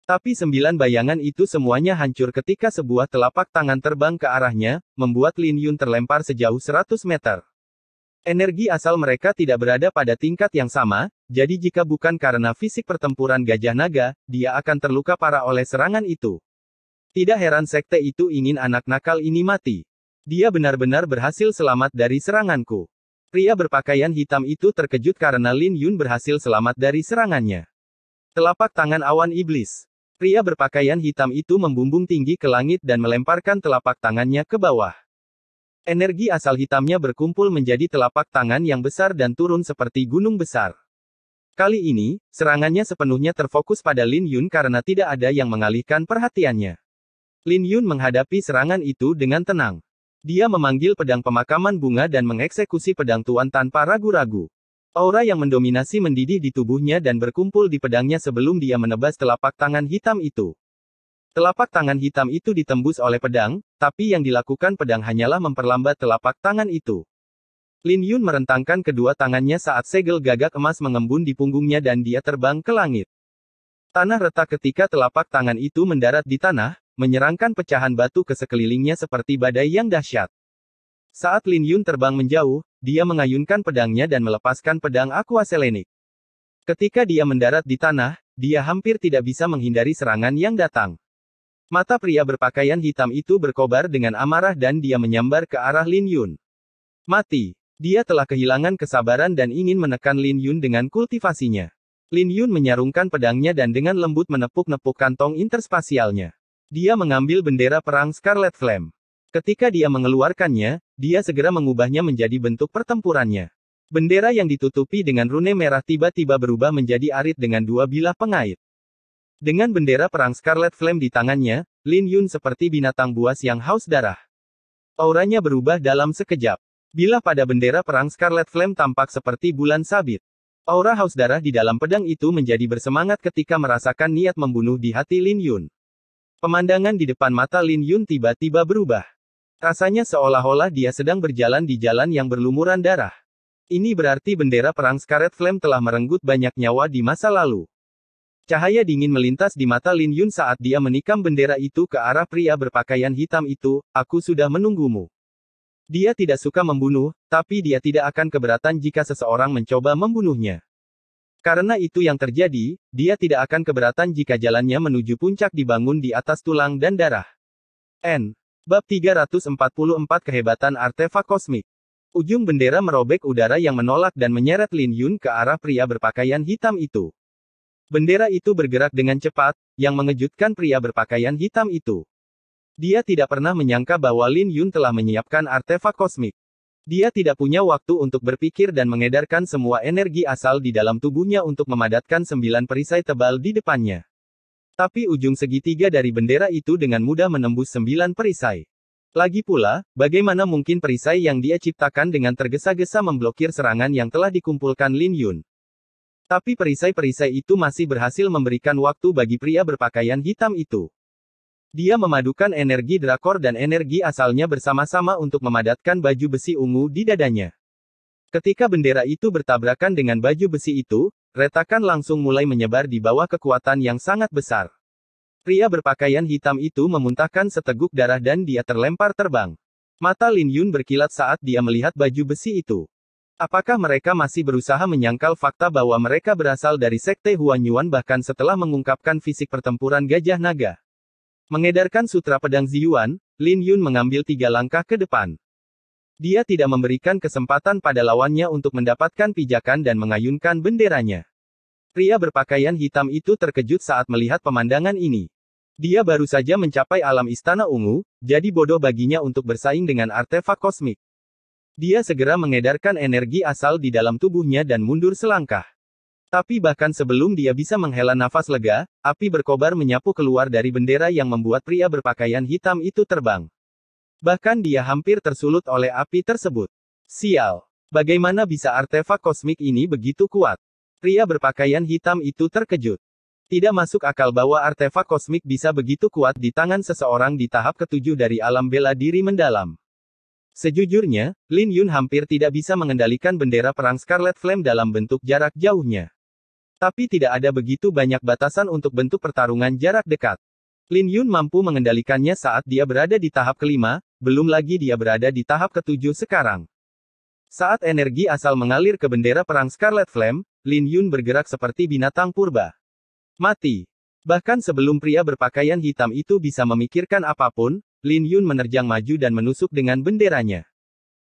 Tapi sembilan bayangan itu semuanya hancur ketika sebuah telapak tangan terbang ke arahnya, membuat Lin Yun terlempar sejauh 100 meter. Energi asal mereka tidak berada pada tingkat yang sama, jadi jika bukan karena fisik pertempuran gajah naga, dia akan terluka parah oleh serangan itu. Tidak heran sekte itu ingin anak nakal ini mati. Dia benar-benar berhasil selamat dari seranganku. Pria berpakaian hitam itu terkejut karena Lin Yun berhasil selamat dari serangannya. Telapak tangan awan iblis. Pria berpakaian hitam itu membumbung tinggi ke langit dan melemparkan telapak tangannya ke bawah. Energi asal hitamnya berkumpul menjadi telapak tangan yang besar dan turun seperti gunung besar. Kali ini, serangannya sepenuhnya terfokus pada Lin Yun karena tidak ada yang mengalihkan perhatiannya. Lin Yun menghadapi serangan itu dengan tenang. Dia memanggil pedang pemakaman bunga dan mengeksekusi pedang tuan tanpa ragu-ragu. Aura yang mendominasi mendidih di tubuhnya dan berkumpul di pedangnya sebelum dia menebas telapak tangan hitam itu. Telapak tangan hitam itu ditembus oleh pedang, tapi yang dilakukan pedang hanyalah memperlambat telapak tangan itu. Lin Yun merentangkan kedua tangannya saat segel gagak emas mengembun di punggungnya dan dia terbang ke langit. Tanah retak ketika telapak tangan itu mendarat di tanah, menyerangkan pecahan batu ke sekelilingnya seperti badai yang dahsyat. Saat Lin Yun terbang menjauh, dia mengayunkan pedangnya dan melepaskan pedang Aqua Selenik. Ketika dia mendarat di tanah, dia hampir tidak bisa menghindari serangan yang datang. Mata pria berpakaian hitam itu berkobar dengan amarah dan dia menyambar ke arah Lin Yun. Mati. Dia telah kehilangan kesabaran dan ingin menekan Lin Yun dengan kultivasinya. Lin Yun menyarungkan pedangnya dan dengan lembut menepuk-nepuk kantong interspasialnya. Dia mengambil bendera perang Scarlet Flame. Ketika dia mengeluarkannya, dia segera mengubahnya menjadi bentuk pertempurannya. Bendera yang ditutupi dengan rune merah tiba-tiba berubah menjadi arit dengan dua bilah pengait. Dengan bendera perang Scarlet Flame di tangannya, Lin Yun seperti binatang buas yang haus darah. Auranya berubah dalam sekejap. Bila pada bendera perang Scarlet Flame tampak seperti bulan sabit. Aura haus darah di dalam pedang itu menjadi bersemangat ketika merasakan niat membunuh di hati Lin Yun. Pemandangan di depan mata Lin Yun tiba-tiba berubah. Rasanya seolah-olah dia sedang berjalan di jalan yang berlumuran darah. Ini berarti bendera perang Scarlet Flame telah merenggut banyak nyawa di masa lalu. Cahaya dingin melintas di mata Lin Yun saat dia menikam bendera itu ke arah pria berpakaian hitam itu, aku sudah menunggumu. Dia tidak suka membunuh, tapi dia tidak akan keberatan jika seseorang mencoba membunuhnya. Karena itu yang terjadi, dia tidak akan keberatan jika jalannya menuju puncak dibangun di atas tulang dan darah. N. Bab 344 Kehebatan Artefak Kosmik Ujung bendera merobek udara yang menolak dan menyeret Lin Yun ke arah pria berpakaian hitam itu. Bendera itu bergerak dengan cepat, yang mengejutkan pria berpakaian hitam itu. Dia tidak pernah menyangka bahwa Lin Yun telah menyiapkan artefak kosmik. Dia tidak punya waktu untuk berpikir dan mengedarkan semua energi asal di dalam tubuhnya untuk memadatkan sembilan perisai tebal di depannya. Tapi ujung segitiga dari bendera itu dengan mudah menembus sembilan perisai. Lagi pula, bagaimana mungkin perisai yang dia ciptakan dengan tergesa-gesa memblokir serangan yang telah dikumpulkan Lin Yun? Tapi perisai-perisai itu masih berhasil memberikan waktu bagi pria berpakaian hitam itu. Dia memadukan energi drakor dan energi asalnya bersama-sama untuk memadatkan baju besi ungu di dadanya. Ketika bendera itu bertabrakan dengan baju besi itu, retakan langsung mulai menyebar di bawah kekuatan yang sangat besar. Pria berpakaian hitam itu memuntahkan seteguk darah dan dia terlempar terbang. Mata Lin Yun berkilat saat dia melihat baju besi itu. Apakah mereka masih berusaha menyangkal fakta bahwa mereka berasal dari sekte Huan Yuan bahkan setelah mengungkapkan fisik pertempuran gajah naga? Mengedarkan sutra pedang Ziyuan, Lin Yun mengambil tiga langkah ke depan. Dia tidak memberikan kesempatan pada lawannya untuk mendapatkan pijakan dan mengayunkan benderanya. Pria berpakaian hitam itu terkejut saat melihat pemandangan ini. Dia baru saja mencapai alam istana ungu, jadi bodoh baginya untuk bersaing dengan artefak kosmik. Dia segera mengedarkan energi asal di dalam tubuhnya dan mundur selangkah. Tapi bahkan sebelum dia bisa menghela nafas lega, api berkobar menyapu keluar dari bendera yang membuat pria berpakaian hitam itu terbang. Bahkan dia hampir tersulut oleh api tersebut. Sial! Bagaimana bisa artefak kosmik ini begitu kuat? Pria berpakaian hitam itu terkejut. Tidak masuk akal bahwa artefak kosmik bisa begitu kuat di tangan seseorang di tahap ketujuh dari alam bela diri mendalam. Sejujurnya, Lin Yun hampir tidak bisa mengendalikan bendera perang Scarlet Flame dalam bentuk jarak jauhnya. Tapi tidak ada begitu banyak batasan untuk bentuk pertarungan jarak dekat. Lin Yun mampu mengendalikannya saat dia berada di tahap kelima, belum lagi dia berada di tahap ketujuh sekarang. Saat energi asal mengalir ke bendera perang Scarlet Flame, Lin Yun bergerak seperti binatang purba. Mati. Bahkan sebelum pria berpakaian hitam itu bisa memikirkan apapun, Lin Yun menerjang maju dan menusuk dengan benderanya.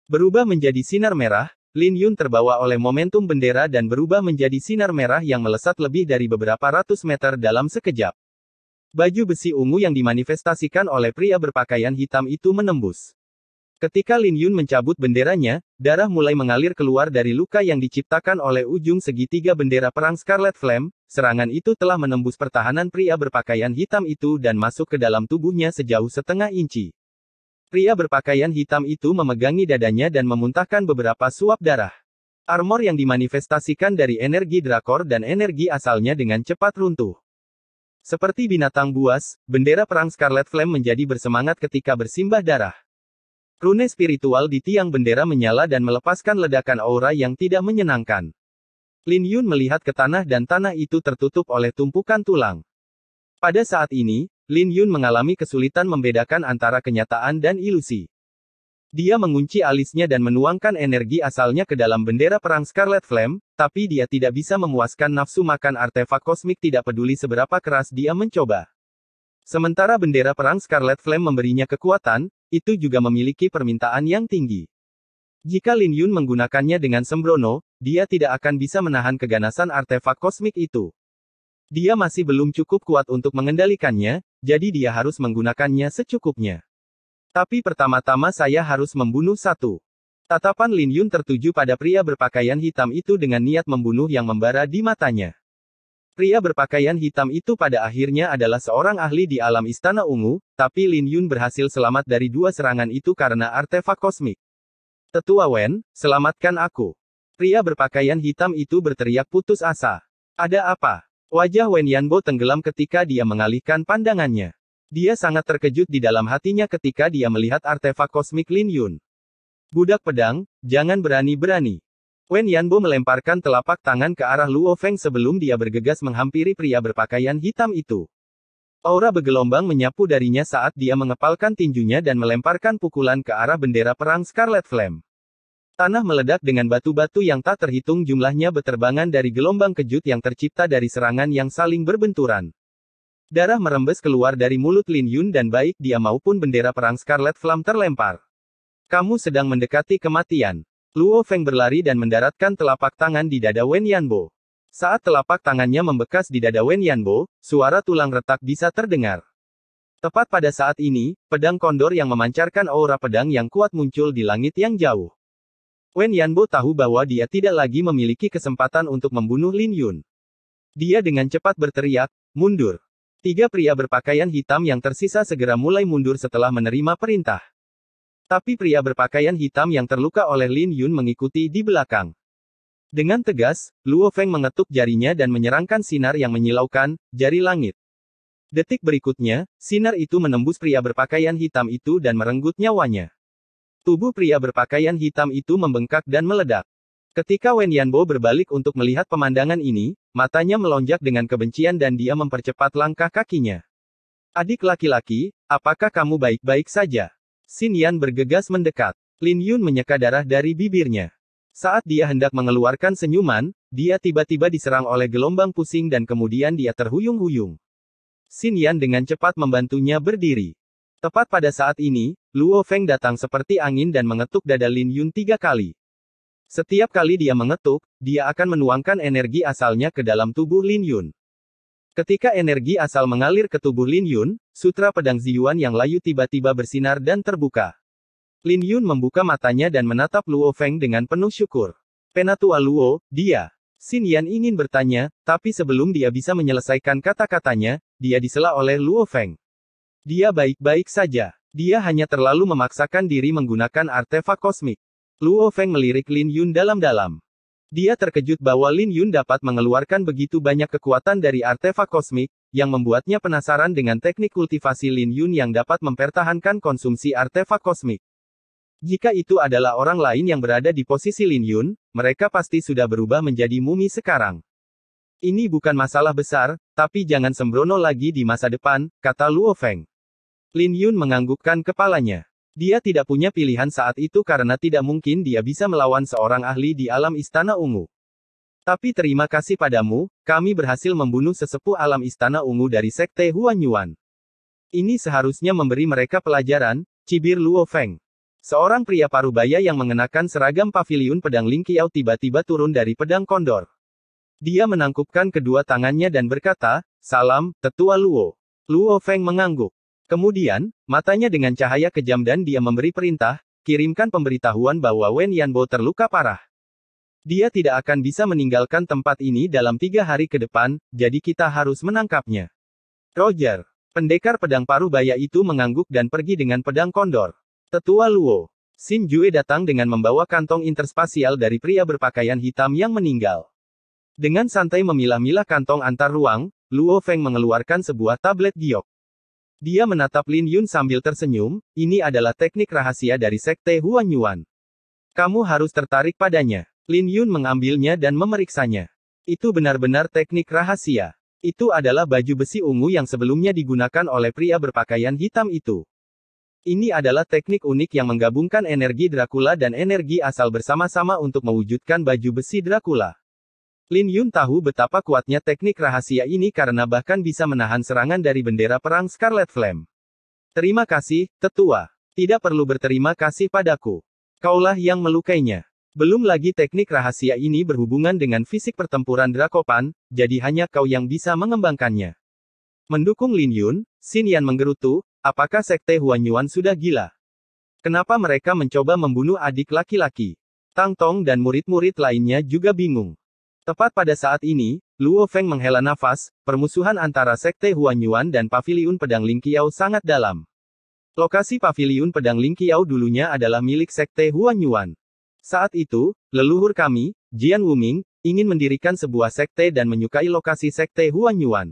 Berubah menjadi sinar merah, Lin Yun terbawa oleh momentum bendera dan berubah menjadi sinar merah yang melesat lebih dari beberapa ratus meter dalam sekejap. Baju besi ungu yang dimanifestasikan oleh pria berpakaian hitam itu menembus. Ketika Lin Yun mencabut benderanya, darah mulai mengalir keluar dari luka yang diciptakan oleh ujung segitiga bendera perang Scarlet Flame, serangan itu telah menembus pertahanan pria berpakaian hitam itu dan masuk ke dalam tubuhnya sejauh setengah inci. Pria berpakaian hitam itu memegangi dadanya dan memuntahkan beberapa suap darah. Armor yang dimanifestasikan dari energi drakor dan energi asalnya dengan cepat runtuh. Seperti binatang buas, bendera perang Scarlet Flame menjadi bersemangat ketika bersimbah darah. Rune spiritual di tiang bendera menyala dan melepaskan ledakan aura yang tidak menyenangkan. Lin Yun melihat ke tanah dan tanah itu tertutup oleh tumpukan tulang. Pada saat ini, Lin Yun mengalami kesulitan membedakan antara kenyataan dan ilusi. Dia mengunci alisnya dan menuangkan energi asalnya ke dalam bendera perang Scarlet Flame, tapi dia tidak bisa memuaskan nafsu makan artefak kosmik tidak peduli seberapa keras dia mencoba. Sementara bendera perang Scarlet Flame memberinya kekuatan, itu juga memiliki permintaan yang tinggi. Jika Lin Yun menggunakannya dengan sembrono, dia tidak akan bisa menahan keganasan artefak kosmik itu. Dia masih belum cukup kuat untuk mengendalikannya, jadi dia harus menggunakannya secukupnya. Tapi pertama-tama saya harus membunuh satu. Tatapan Lin Yun tertuju pada pria berpakaian hitam itu dengan niat membunuh yang membara di matanya. Pria berpakaian hitam itu pada akhirnya adalah seorang ahli di alam Istana Ungu, tapi Lin Yun berhasil selamat dari dua serangan itu karena artefak kosmik. Tetua Wen, selamatkan aku. Pria berpakaian hitam itu berteriak putus asa. Ada apa? Wajah Wen Yanbo tenggelam ketika dia mengalihkan pandangannya. Dia sangat terkejut di dalam hatinya ketika dia melihat artefak kosmik Lin Yun. Budak pedang, jangan berani-berani. Wen Yanbo melemparkan telapak tangan ke arah Luo Feng sebelum dia bergegas menghampiri pria berpakaian hitam itu. Aura bergelombang menyapu darinya saat dia mengepalkan tinjunya dan melemparkan pukulan ke arah bendera perang Scarlet Flame. Tanah meledak dengan batu-batu yang tak terhitung jumlahnya beterbangan dari gelombang kejut yang tercipta dari serangan yang saling berbenturan. Darah merembes keluar dari mulut Lin Yun dan baik dia maupun bendera perang Scarlet Flame terlempar. Kamu sedang mendekati kematian. Luo Feng berlari dan mendaratkan telapak tangan di dada Wen Yanbo. Saat telapak tangannya membekas di dada Wen Yanbo, suara tulang retak bisa terdengar. Tepat pada saat ini, pedang kondor yang memancarkan aura pedang yang kuat muncul di langit yang jauh. Wen Yanbo tahu bahwa dia tidak lagi memiliki kesempatan untuk membunuh Lin Yun. Dia dengan cepat berteriak, mundur. Tiga pria berpakaian hitam yang tersisa segera mulai mundur setelah menerima perintah. Tapi pria berpakaian hitam yang terluka oleh Lin Yun mengikuti di belakang. Dengan tegas, Luo Feng mengetuk jarinya dan menyerangkan sinar yang menyilaukan, jari langit. Detik berikutnya, sinar itu menembus pria berpakaian hitam itu dan merenggut nyawanya. Tubuh pria berpakaian hitam itu membengkak dan meledak. Ketika Wen Yanbo berbalik untuk melihat pemandangan ini, matanya melonjak dengan kebencian dan dia mempercepat langkah kakinya. Adik laki-laki, apakah kamu baik-baik saja? Xin Yan bergegas mendekat. Lin Yun menyeka darah dari bibirnya. Saat dia hendak mengeluarkan senyuman, dia tiba-tiba diserang oleh gelombang pusing dan kemudian dia terhuyung-huyung. Xin Yan dengan cepat membantunya berdiri. Tepat pada saat ini, Luo Feng datang seperti angin dan mengetuk dada Lin Yun tiga kali. Setiap kali dia mengetuk, dia akan menuangkan energi asalnya ke dalam tubuh Lin Yun. Ketika energi asal mengalir ke tubuh Lin Yun, sutra pedang Ziyuan yang layu tiba-tiba bersinar dan terbuka. Lin Yun membuka matanya dan menatap Luo Feng dengan penuh syukur. Penatua Luo, dia. Xin Yan ingin bertanya, tapi sebelum dia bisa menyelesaikan kata-katanya, dia disela oleh Luo Feng. Dia baik-baik saja. Dia hanya terlalu memaksakan diri menggunakan artefak kosmik. Luo Feng melirik Lin Yun dalam-dalam. Dia terkejut bahwa Lin Yun dapat mengeluarkan begitu banyak kekuatan dari artefak kosmik, yang membuatnya penasaran dengan teknik kultivasi Lin Yun yang dapat mempertahankan konsumsi artefak kosmik. Jika itu adalah orang lain yang berada di posisi Lin Yun, mereka pasti sudah berubah menjadi mumi sekarang. Ini bukan masalah besar, tapi jangan sembrono lagi di masa depan, kata Luo Feng. Lin Yun menganggukkan kepalanya. Dia tidak punya pilihan saat itu karena tidak mungkin dia bisa melawan seorang ahli di alam Istana Ungu. Tapi terima kasih padamu, kami berhasil membunuh sesepuh alam Istana Ungu dari Sekte Huan Yuan. Ini seharusnya memberi mereka pelajaran, cibir Luo Feng. Seorang pria parubaya yang mengenakan seragam Pavilion pedang Ling Qiao tiba-tiba turun dari pedang kondor. Dia menangkupkan kedua tangannya dan berkata, Salam, Tetua Luo. Luo Feng mengangguk. Kemudian, matanya dengan cahaya kejam dan dia memberi perintah, kirimkan pemberitahuan bahwa Wen Yanbo terluka parah. Dia tidak akan bisa meninggalkan tempat ini dalam tiga hari ke depan, jadi kita harus menangkapnya. Roger, pendekar pedang paruh baya itu mengangguk dan pergi dengan pedang kondor. Tetua Luo, Sim Jue datang dengan membawa kantong interspasial dari pria berpakaian hitam yang meninggal. Dengan santai memilah-milah kantong antar ruang, Luo Feng mengeluarkan sebuah tablet giok. Dia menatap Lin Yun sambil tersenyum, ini adalah teknik rahasia dari sekte Huan Yuan. Kamu harus tertarik padanya. Lin Yun mengambilnya dan memeriksanya. Itu benar-benar teknik rahasia. Itu adalah baju besi ungu yang sebelumnya digunakan oleh pria berpakaian hitam itu. Ini adalah teknik unik yang menggabungkan energi Dracula dan energi asal bersama-sama untuk mewujudkan baju besi Dracula. Lin Yun tahu betapa kuatnya teknik rahasia ini karena bahkan bisa menahan serangan dari bendera perang Scarlet Flame. Terima kasih, tetua. Tidak perlu berterima kasih padaku. Kaulah yang melukainya. Belum lagi teknik rahasia ini berhubungan dengan fisik pertempuran Drakopan, jadi hanya kau yang bisa mengembangkannya. Mendukung Lin Yun, Xin Yan menggerutu, apakah sekte Huan Yuan sudah gila? Kenapa mereka mencoba membunuh adik laki-laki? Tang Tong dan murid-murid lainnya juga bingung. Tepat pada saat ini, Luo Feng menghela nafas, permusuhan antara Sekte Huan Yuan dan Paviliun Pedang Ling Qiao sangat dalam. Lokasi Paviliun Pedang Ling Qiao dulunya adalah milik Sekte Huan Yuan. Saat itu, leluhur kami, Jian Wuming, ingin mendirikan sebuah sekte dan menyukai lokasi Sekte Huan Yuan.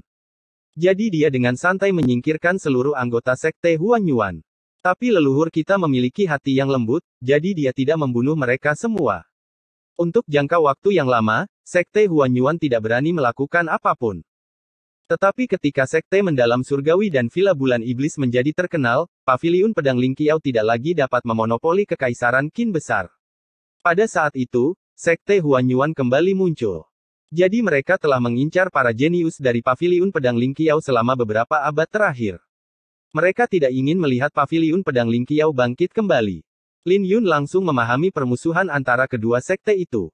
Jadi dia dengan santai menyingkirkan seluruh anggota Sekte Huan Yuan. Tapi leluhur kita memiliki hati yang lembut, jadi dia tidak membunuh mereka semua. Untuk jangka waktu yang lama, Sekte Huan Yuan tidak berani melakukan apapun. Tetapi ketika sekte mendalam surgawi dan villa bulan iblis menjadi terkenal, paviliun pedang Ling Qiao tidak lagi dapat memonopoli kekaisaran Qin besar. Pada saat itu, sekte Huan Yuan kembali muncul. Jadi mereka telah mengincar para jenius dari paviliun pedang Ling Qiao selama beberapa abad terakhir. Mereka tidak ingin melihat paviliun pedang Ling Qiao bangkit kembali. Lin Yun langsung memahami permusuhan antara kedua sekte itu.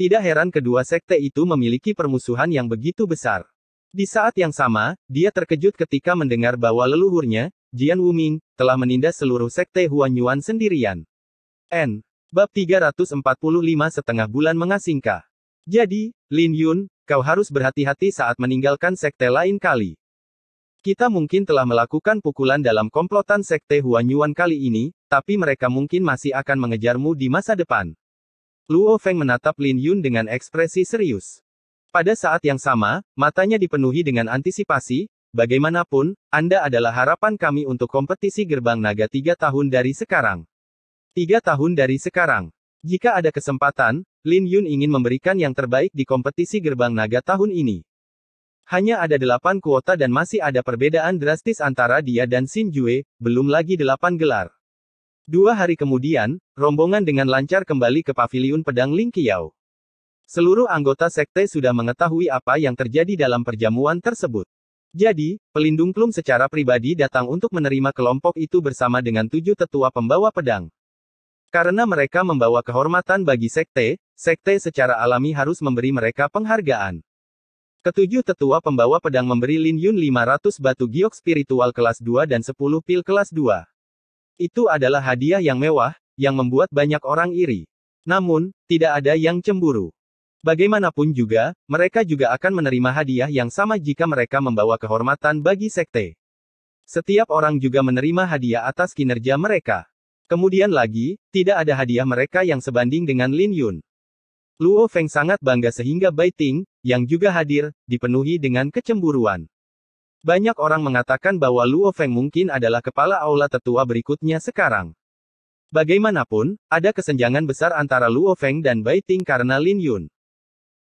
Tidak heran kedua sekte itu memiliki permusuhan yang begitu besar. Di saat yang sama, dia terkejut ketika mendengar bahwa leluhurnya, Jian Wuming, telah menindas seluruh sekte Huan Yuan sendirian. N. Bab 345 setengah bulan mengasingkah. Jadi, Lin Yun, kau harus berhati-hati saat meninggalkan sekte lain kali. Kita mungkin telah melakukan pukulan dalam komplotan sekte Huan Yuan kali ini, tapi mereka mungkin masih akan mengejarmu di masa depan. Luo Feng menatap Lin Yun dengan ekspresi serius. Pada saat yang sama, matanya dipenuhi dengan antisipasi, bagaimanapun, Anda adalah harapan kami untuk kompetisi gerbang naga tiga tahun dari sekarang. Tiga tahun dari sekarang. Jika ada kesempatan, Lin Yun ingin memberikan yang terbaik di kompetisi gerbang naga tahun ini. Hanya ada delapan kuota dan masih ada perbedaan drastis antara dia dan Xin Jue, belum lagi delapan gelar. Dua hari kemudian, rombongan dengan lancar kembali ke paviliun pedang Qiao. Seluruh anggota sekte sudah mengetahui apa yang terjadi dalam perjamuan tersebut. Jadi, pelindung Plum secara pribadi datang untuk menerima kelompok itu bersama dengan tujuh tetua pembawa pedang. Karena mereka membawa kehormatan bagi sekte, sekte secara alami harus memberi mereka penghargaan. Ketujuh tetua pembawa pedang memberi Lin Yun 500 batu giok spiritual kelas 2 dan 10 pil kelas 2. Itu adalah hadiah yang mewah, yang membuat banyak orang iri. Namun, tidak ada yang cemburu. Bagaimanapun juga, mereka juga akan menerima hadiah yang sama jika mereka membawa kehormatan bagi sekte. Setiap orang juga menerima hadiah atas kinerja mereka. Kemudian lagi, tidak ada hadiah mereka yang sebanding dengan Lin Yun. Luo Feng sangat bangga sehingga Baiting, yang juga hadir, dipenuhi dengan kecemburuan. Banyak orang mengatakan bahwa Luo Feng mungkin adalah kepala aula tertua berikutnya sekarang. Bagaimanapun, ada kesenjangan besar antara Luo Feng dan Bai Ting karena Lin Yun.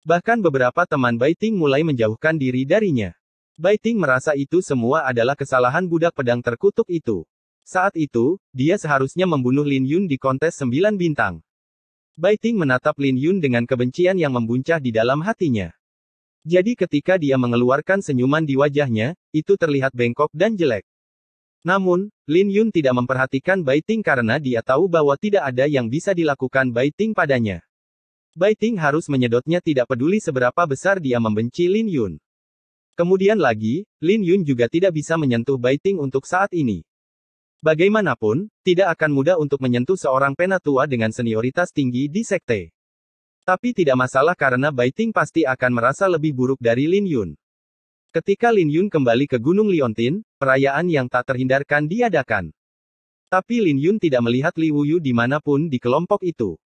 Bahkan beberapa teman Bai Ting mulai menjauhkan diri darinya. Bai Ting merasa itu semua adalah kesalahan budak pedang terkutuk itu. Saat itu, dia seharusnya membunuh Lin Yun di kontes sembilan bintang. Bai Ting menatap Lin Yun dengan kebencian yang membuncah di dalam hatinya. Jadi ketika dia mengeluarkan senyuman di wajahnya, itu terlihat bengkok dan jelek. Namun, Lin Yun tidak memperhatikan Baiting karena dia tahu bahwa tidak ada yang bisa dilakukan Baiting padanya. Baiting harus menyedotnya tidak peduli seberapa besar dia membenci Lin Yun. Kemudian lagi, Lin Yun juga tidak bisa menyentuh Baiting untuk saat ini. Bagaimanapun, tidak akan mudah untuk menyentuh seorang penatua dengan senioritas tinggi di sekte. Tapi tidak masalah karena Baiting pasti akan merasa lebih buruk dari Lin Yun. Ketika Lin Yun kembali ke Gunung Liontin, perayaan yang tak terhindarkan diadakan. Tapi Lin Yun tidak melihat Li Wuyu dimanapun di kelompok itu.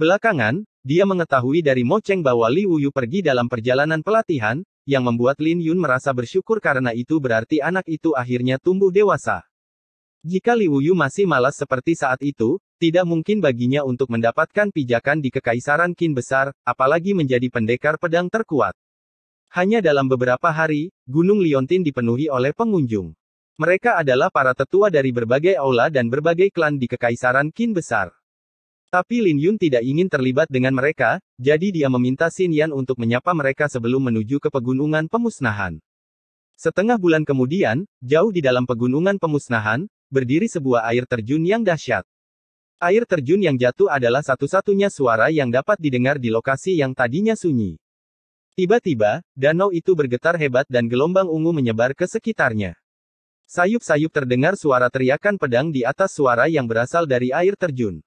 Belakangan, dia mengetahui dari Mo Cheng bahwa Li Wuyu pergi dalam perjalanan pelatihan, yang membuat Lin Yun merasa bersyukur karena itu berarti anak itu akhirnya tumbuh dewasa. Jika Li Wuyu masih malas seperti saat itu, tidak mungkin baginya untuk mendapatkan pijakan di Kekaisaran Qin besar, apalagi menjadi pendekar pedang terkuat. Hanya dalam beberapa hari, Gunung Liontin dipenuhi oleh pengunjung. Mereka adalah para tetua dari berbagai aula dan berbagai klan di Kekaisaran Qin besar. Tapi Lin Yun tidak ingin terlibat dengan mereka, jadi dia meminta Xin Yan untuk menyapa mereka sebelum menuju ke pegunungan pemusnahan. Setengah bulan kemudian, jauh di dalam pegunungan pemusnahan, berdiri sebuah air terjun yang dahsyat. Air terjun yang jatuh adalah satu-satunya suara yang dapat didengar di lokasi yang tadinya sunyi. Tiba-tiba, danau itu bergetar hebat dan gelombang ungu menyebar ke sekitarnya. Sayup-sayup terdengar suara teriakan pedang di atas suara yang berasal dari air terjun.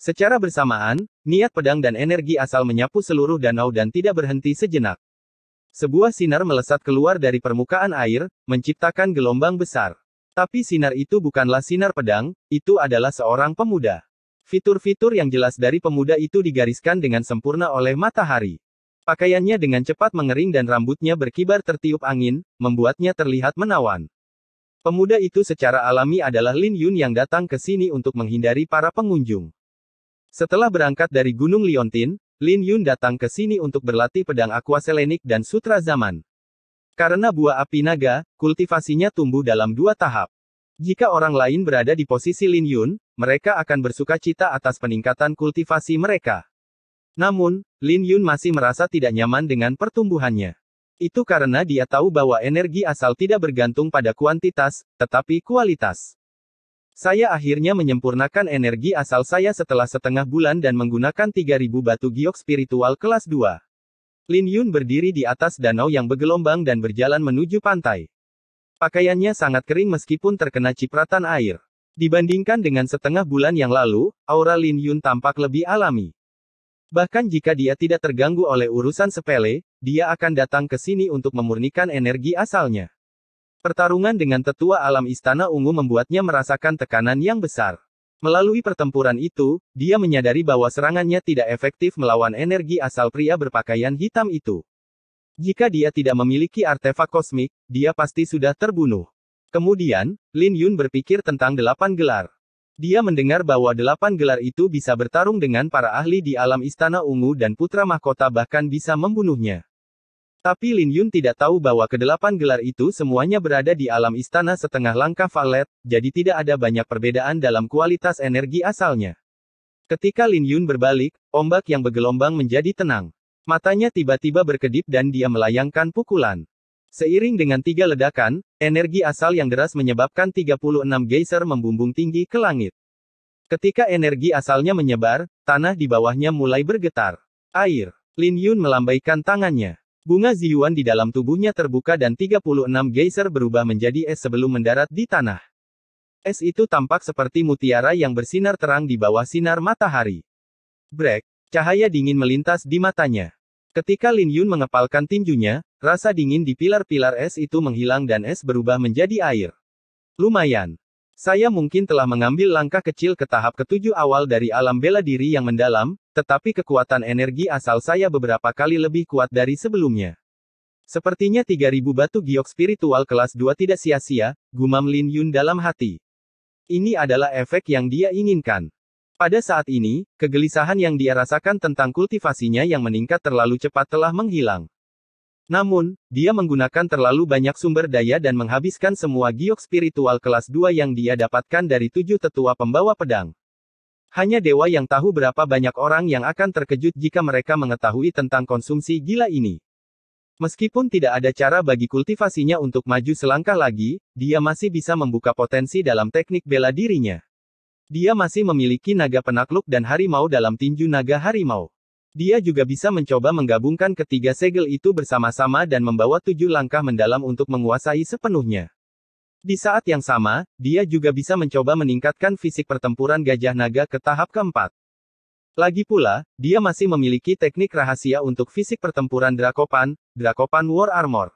Secara bersamaan, niat pedang dan energi asal menyapu seluruh danau dan tidak berhenti sejenak. Sebuah sinar melesat keluar dari permukaan air, menciptakan gelombang besar. Tapi sinar itu bukanlah sinar pedang, itu adalah seorang pemuda. Fitur-fitur yang jelas dari pemuda itu digariskan dengan sempurna oleh matahari. Pakaiannya dengan cepat mengering dan rambutnya berkibar tertiup angin, membuatnya terlihat menawan. Pemuda itu secara alami adalah Lin Yun yang datang ke sini untuk menghindari para pengunjung. Setelah berangkat dari Gunung Liontin, Lin Yun datang ke sini untuk berlatih pedang Aqua Selenik dan Sutra Zaman. Karena buah api naga, kultivasinya tumbuh dalam dua tahap. Jika orang lain berada di posisi Lin Yun, mereka akan bersuka cita atas peningkatan kultivasi mereka. Namun, Lin Yun masih merasa tidak nyaman dengan pertumbuhannya. Itu karena dia tahu bahwa energi asal tidak bergantung pada kuantitas, tetapi kualitas. Saya akhirnya menyempurnakan energi asal saya setelah setengah bulan dan menggunakan 3000 batu giok spiritual kelas 2. Lin Yun berdiri di atas danau yang bergelombang dan berjalan menuju pantai. Pakaiannya sangat kering meskipun terkena cipratan air. Dibandingkan dengan setengah bulan yang lalu, aura Lin Yun tampak lebih alami. Bahkan jika dia tidak terganggu oleh urusan sepele, dia akan datang ke sini untuk memurnikan energi asalnya. Pertarungan dengan tetua alam istana ungu membuatnya merasakan tekanan yang besar. Melalui pertempuran itu, dia menyadari bahwa serangannya tidak efektif melawan energi asal pria berpakaian hitam itu. Jika dia tidak memiliki artefak kosmik, dia pasti sudah terbunuh. Kemudian, Lin Yun berpikir tentang delapan gelar. Dia mendengar bahwa delapan gelar itu bisa bertarung dengan para ahli di alam istana ungu dan putra mahkota bahkan bisa membunuhnya. Tapi Lin Yun tidak tahu bahwa kedelapan gelar itu semuanya berada di alam istana setengah langkah valet, jadi tidak ada banyak perbedaan dalam kualitas energi asalnya. Ketika Lin Yun berbalik, ombak yang bergelombang menjadi tenang. Matanya tiba-tiba berkedip dan dia melayangkan pukulan. Seiring dengan tiga ledakan, energi asal yang deras menyebabkan 36 geyser membumbung tinggi ke langit. Ketika energi asalnya menyebar, tanah di bawahnya mulai bergetar. Air. Lin Yun melambaikan tangannya. Bunga Ziyuan di dalam tubuhnya terbuka dan 36 geyser berubah menjadi es sebelum mendarat di tanah. Es itu tampak seperti mutiara yang bersinar terang di bawah sinar matahari. Brek, cahaya dingin melintas di matanya. Ketika Lin Yun mengepalkan tinjunya, rasa dingin di pilar-pilar es itu menghilang dan es berubah menjadi air. Lumayan. Saya mungkin telah mengambil langkah kecil ke tahap ketujuh awal dari alam bela diri yang mendalam, tetapi kekuatan energi asal saya beberapa kali lebih kuat dari sebelumnya. Sepertinya 3000 batu giok spiritual kelas 2 tidak sia-sia, gumam Lin Yun dalam hati. Ini adalah efek yang dia inginkan. Pada saat ini, kegelisahan yang dia rasakan tentang kultivasinya yang meningkat terlalu cepat telah menghilang. Namun, dia menggunakan terlalu banyak sumber daya dan menghabiskan semua giok spiritual kelas 2 yang dia dapatkan dari tujuh tetua pembawa pedang. Hanya dewa yang tahu berapa banyak orang yang akan terkejut jika mereka mengetahui tentang konsumsi gila ini. Meskipun tidak ada cara bagi kultivasinya untuk maju selangkah lagi, dia masih bisa membuka potensi dalam teknik bela dirinya. Dia masih memiliki naga penakluk dan harimau dalam tinju naga harimau. Dia juga bisa mencoba menggabungkan ketiga segel itu bersama-sama dan membawa tujuh langkah mendalam untuk menguasai sepenuhnya. Di saat yang sama, dia juga bisa mencoba meningkatkan fisik pertempuran gajah naga ke tahap keempat. Lagi pula, dia masih memiliki teknik rahasia untuk fisik pertempuran Drakopan, Drakopan War Armor.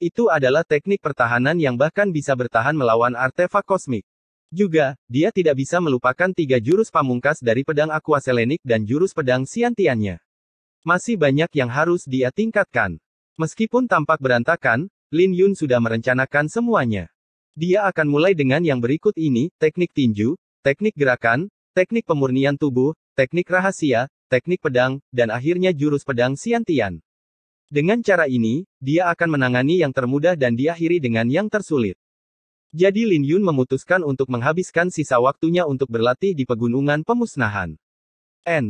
Itu adalah teknik pertahanan yang bahkan bisa bertahan melawan artefak kosmik. Juga, dia tidak bisa melupakan tiga jurus pamungkas dari pedang Aqua Selenik dan jurus pedang Siantiannya. Masih banyak yang harus dia tingkatkan. Meskipun tampak berantakan, Lin Yun sudah merencanakan semuanya. Dia akan mulai dengan yang berikut ini, teknik tinju, teknik gerakan, teknik pemurnian tubuh, teknik rahasia, teknik pedang, dan akhirnya jurus pedang siantian. Dengan cara ini, dia akan menangani yang termudah dan diakhiri dengan yang tersulit. Jadi Lin Yun memutuskan untuk menghabiskan sisa waktunya untuk berlatih di pegunungan pemusnahan. N.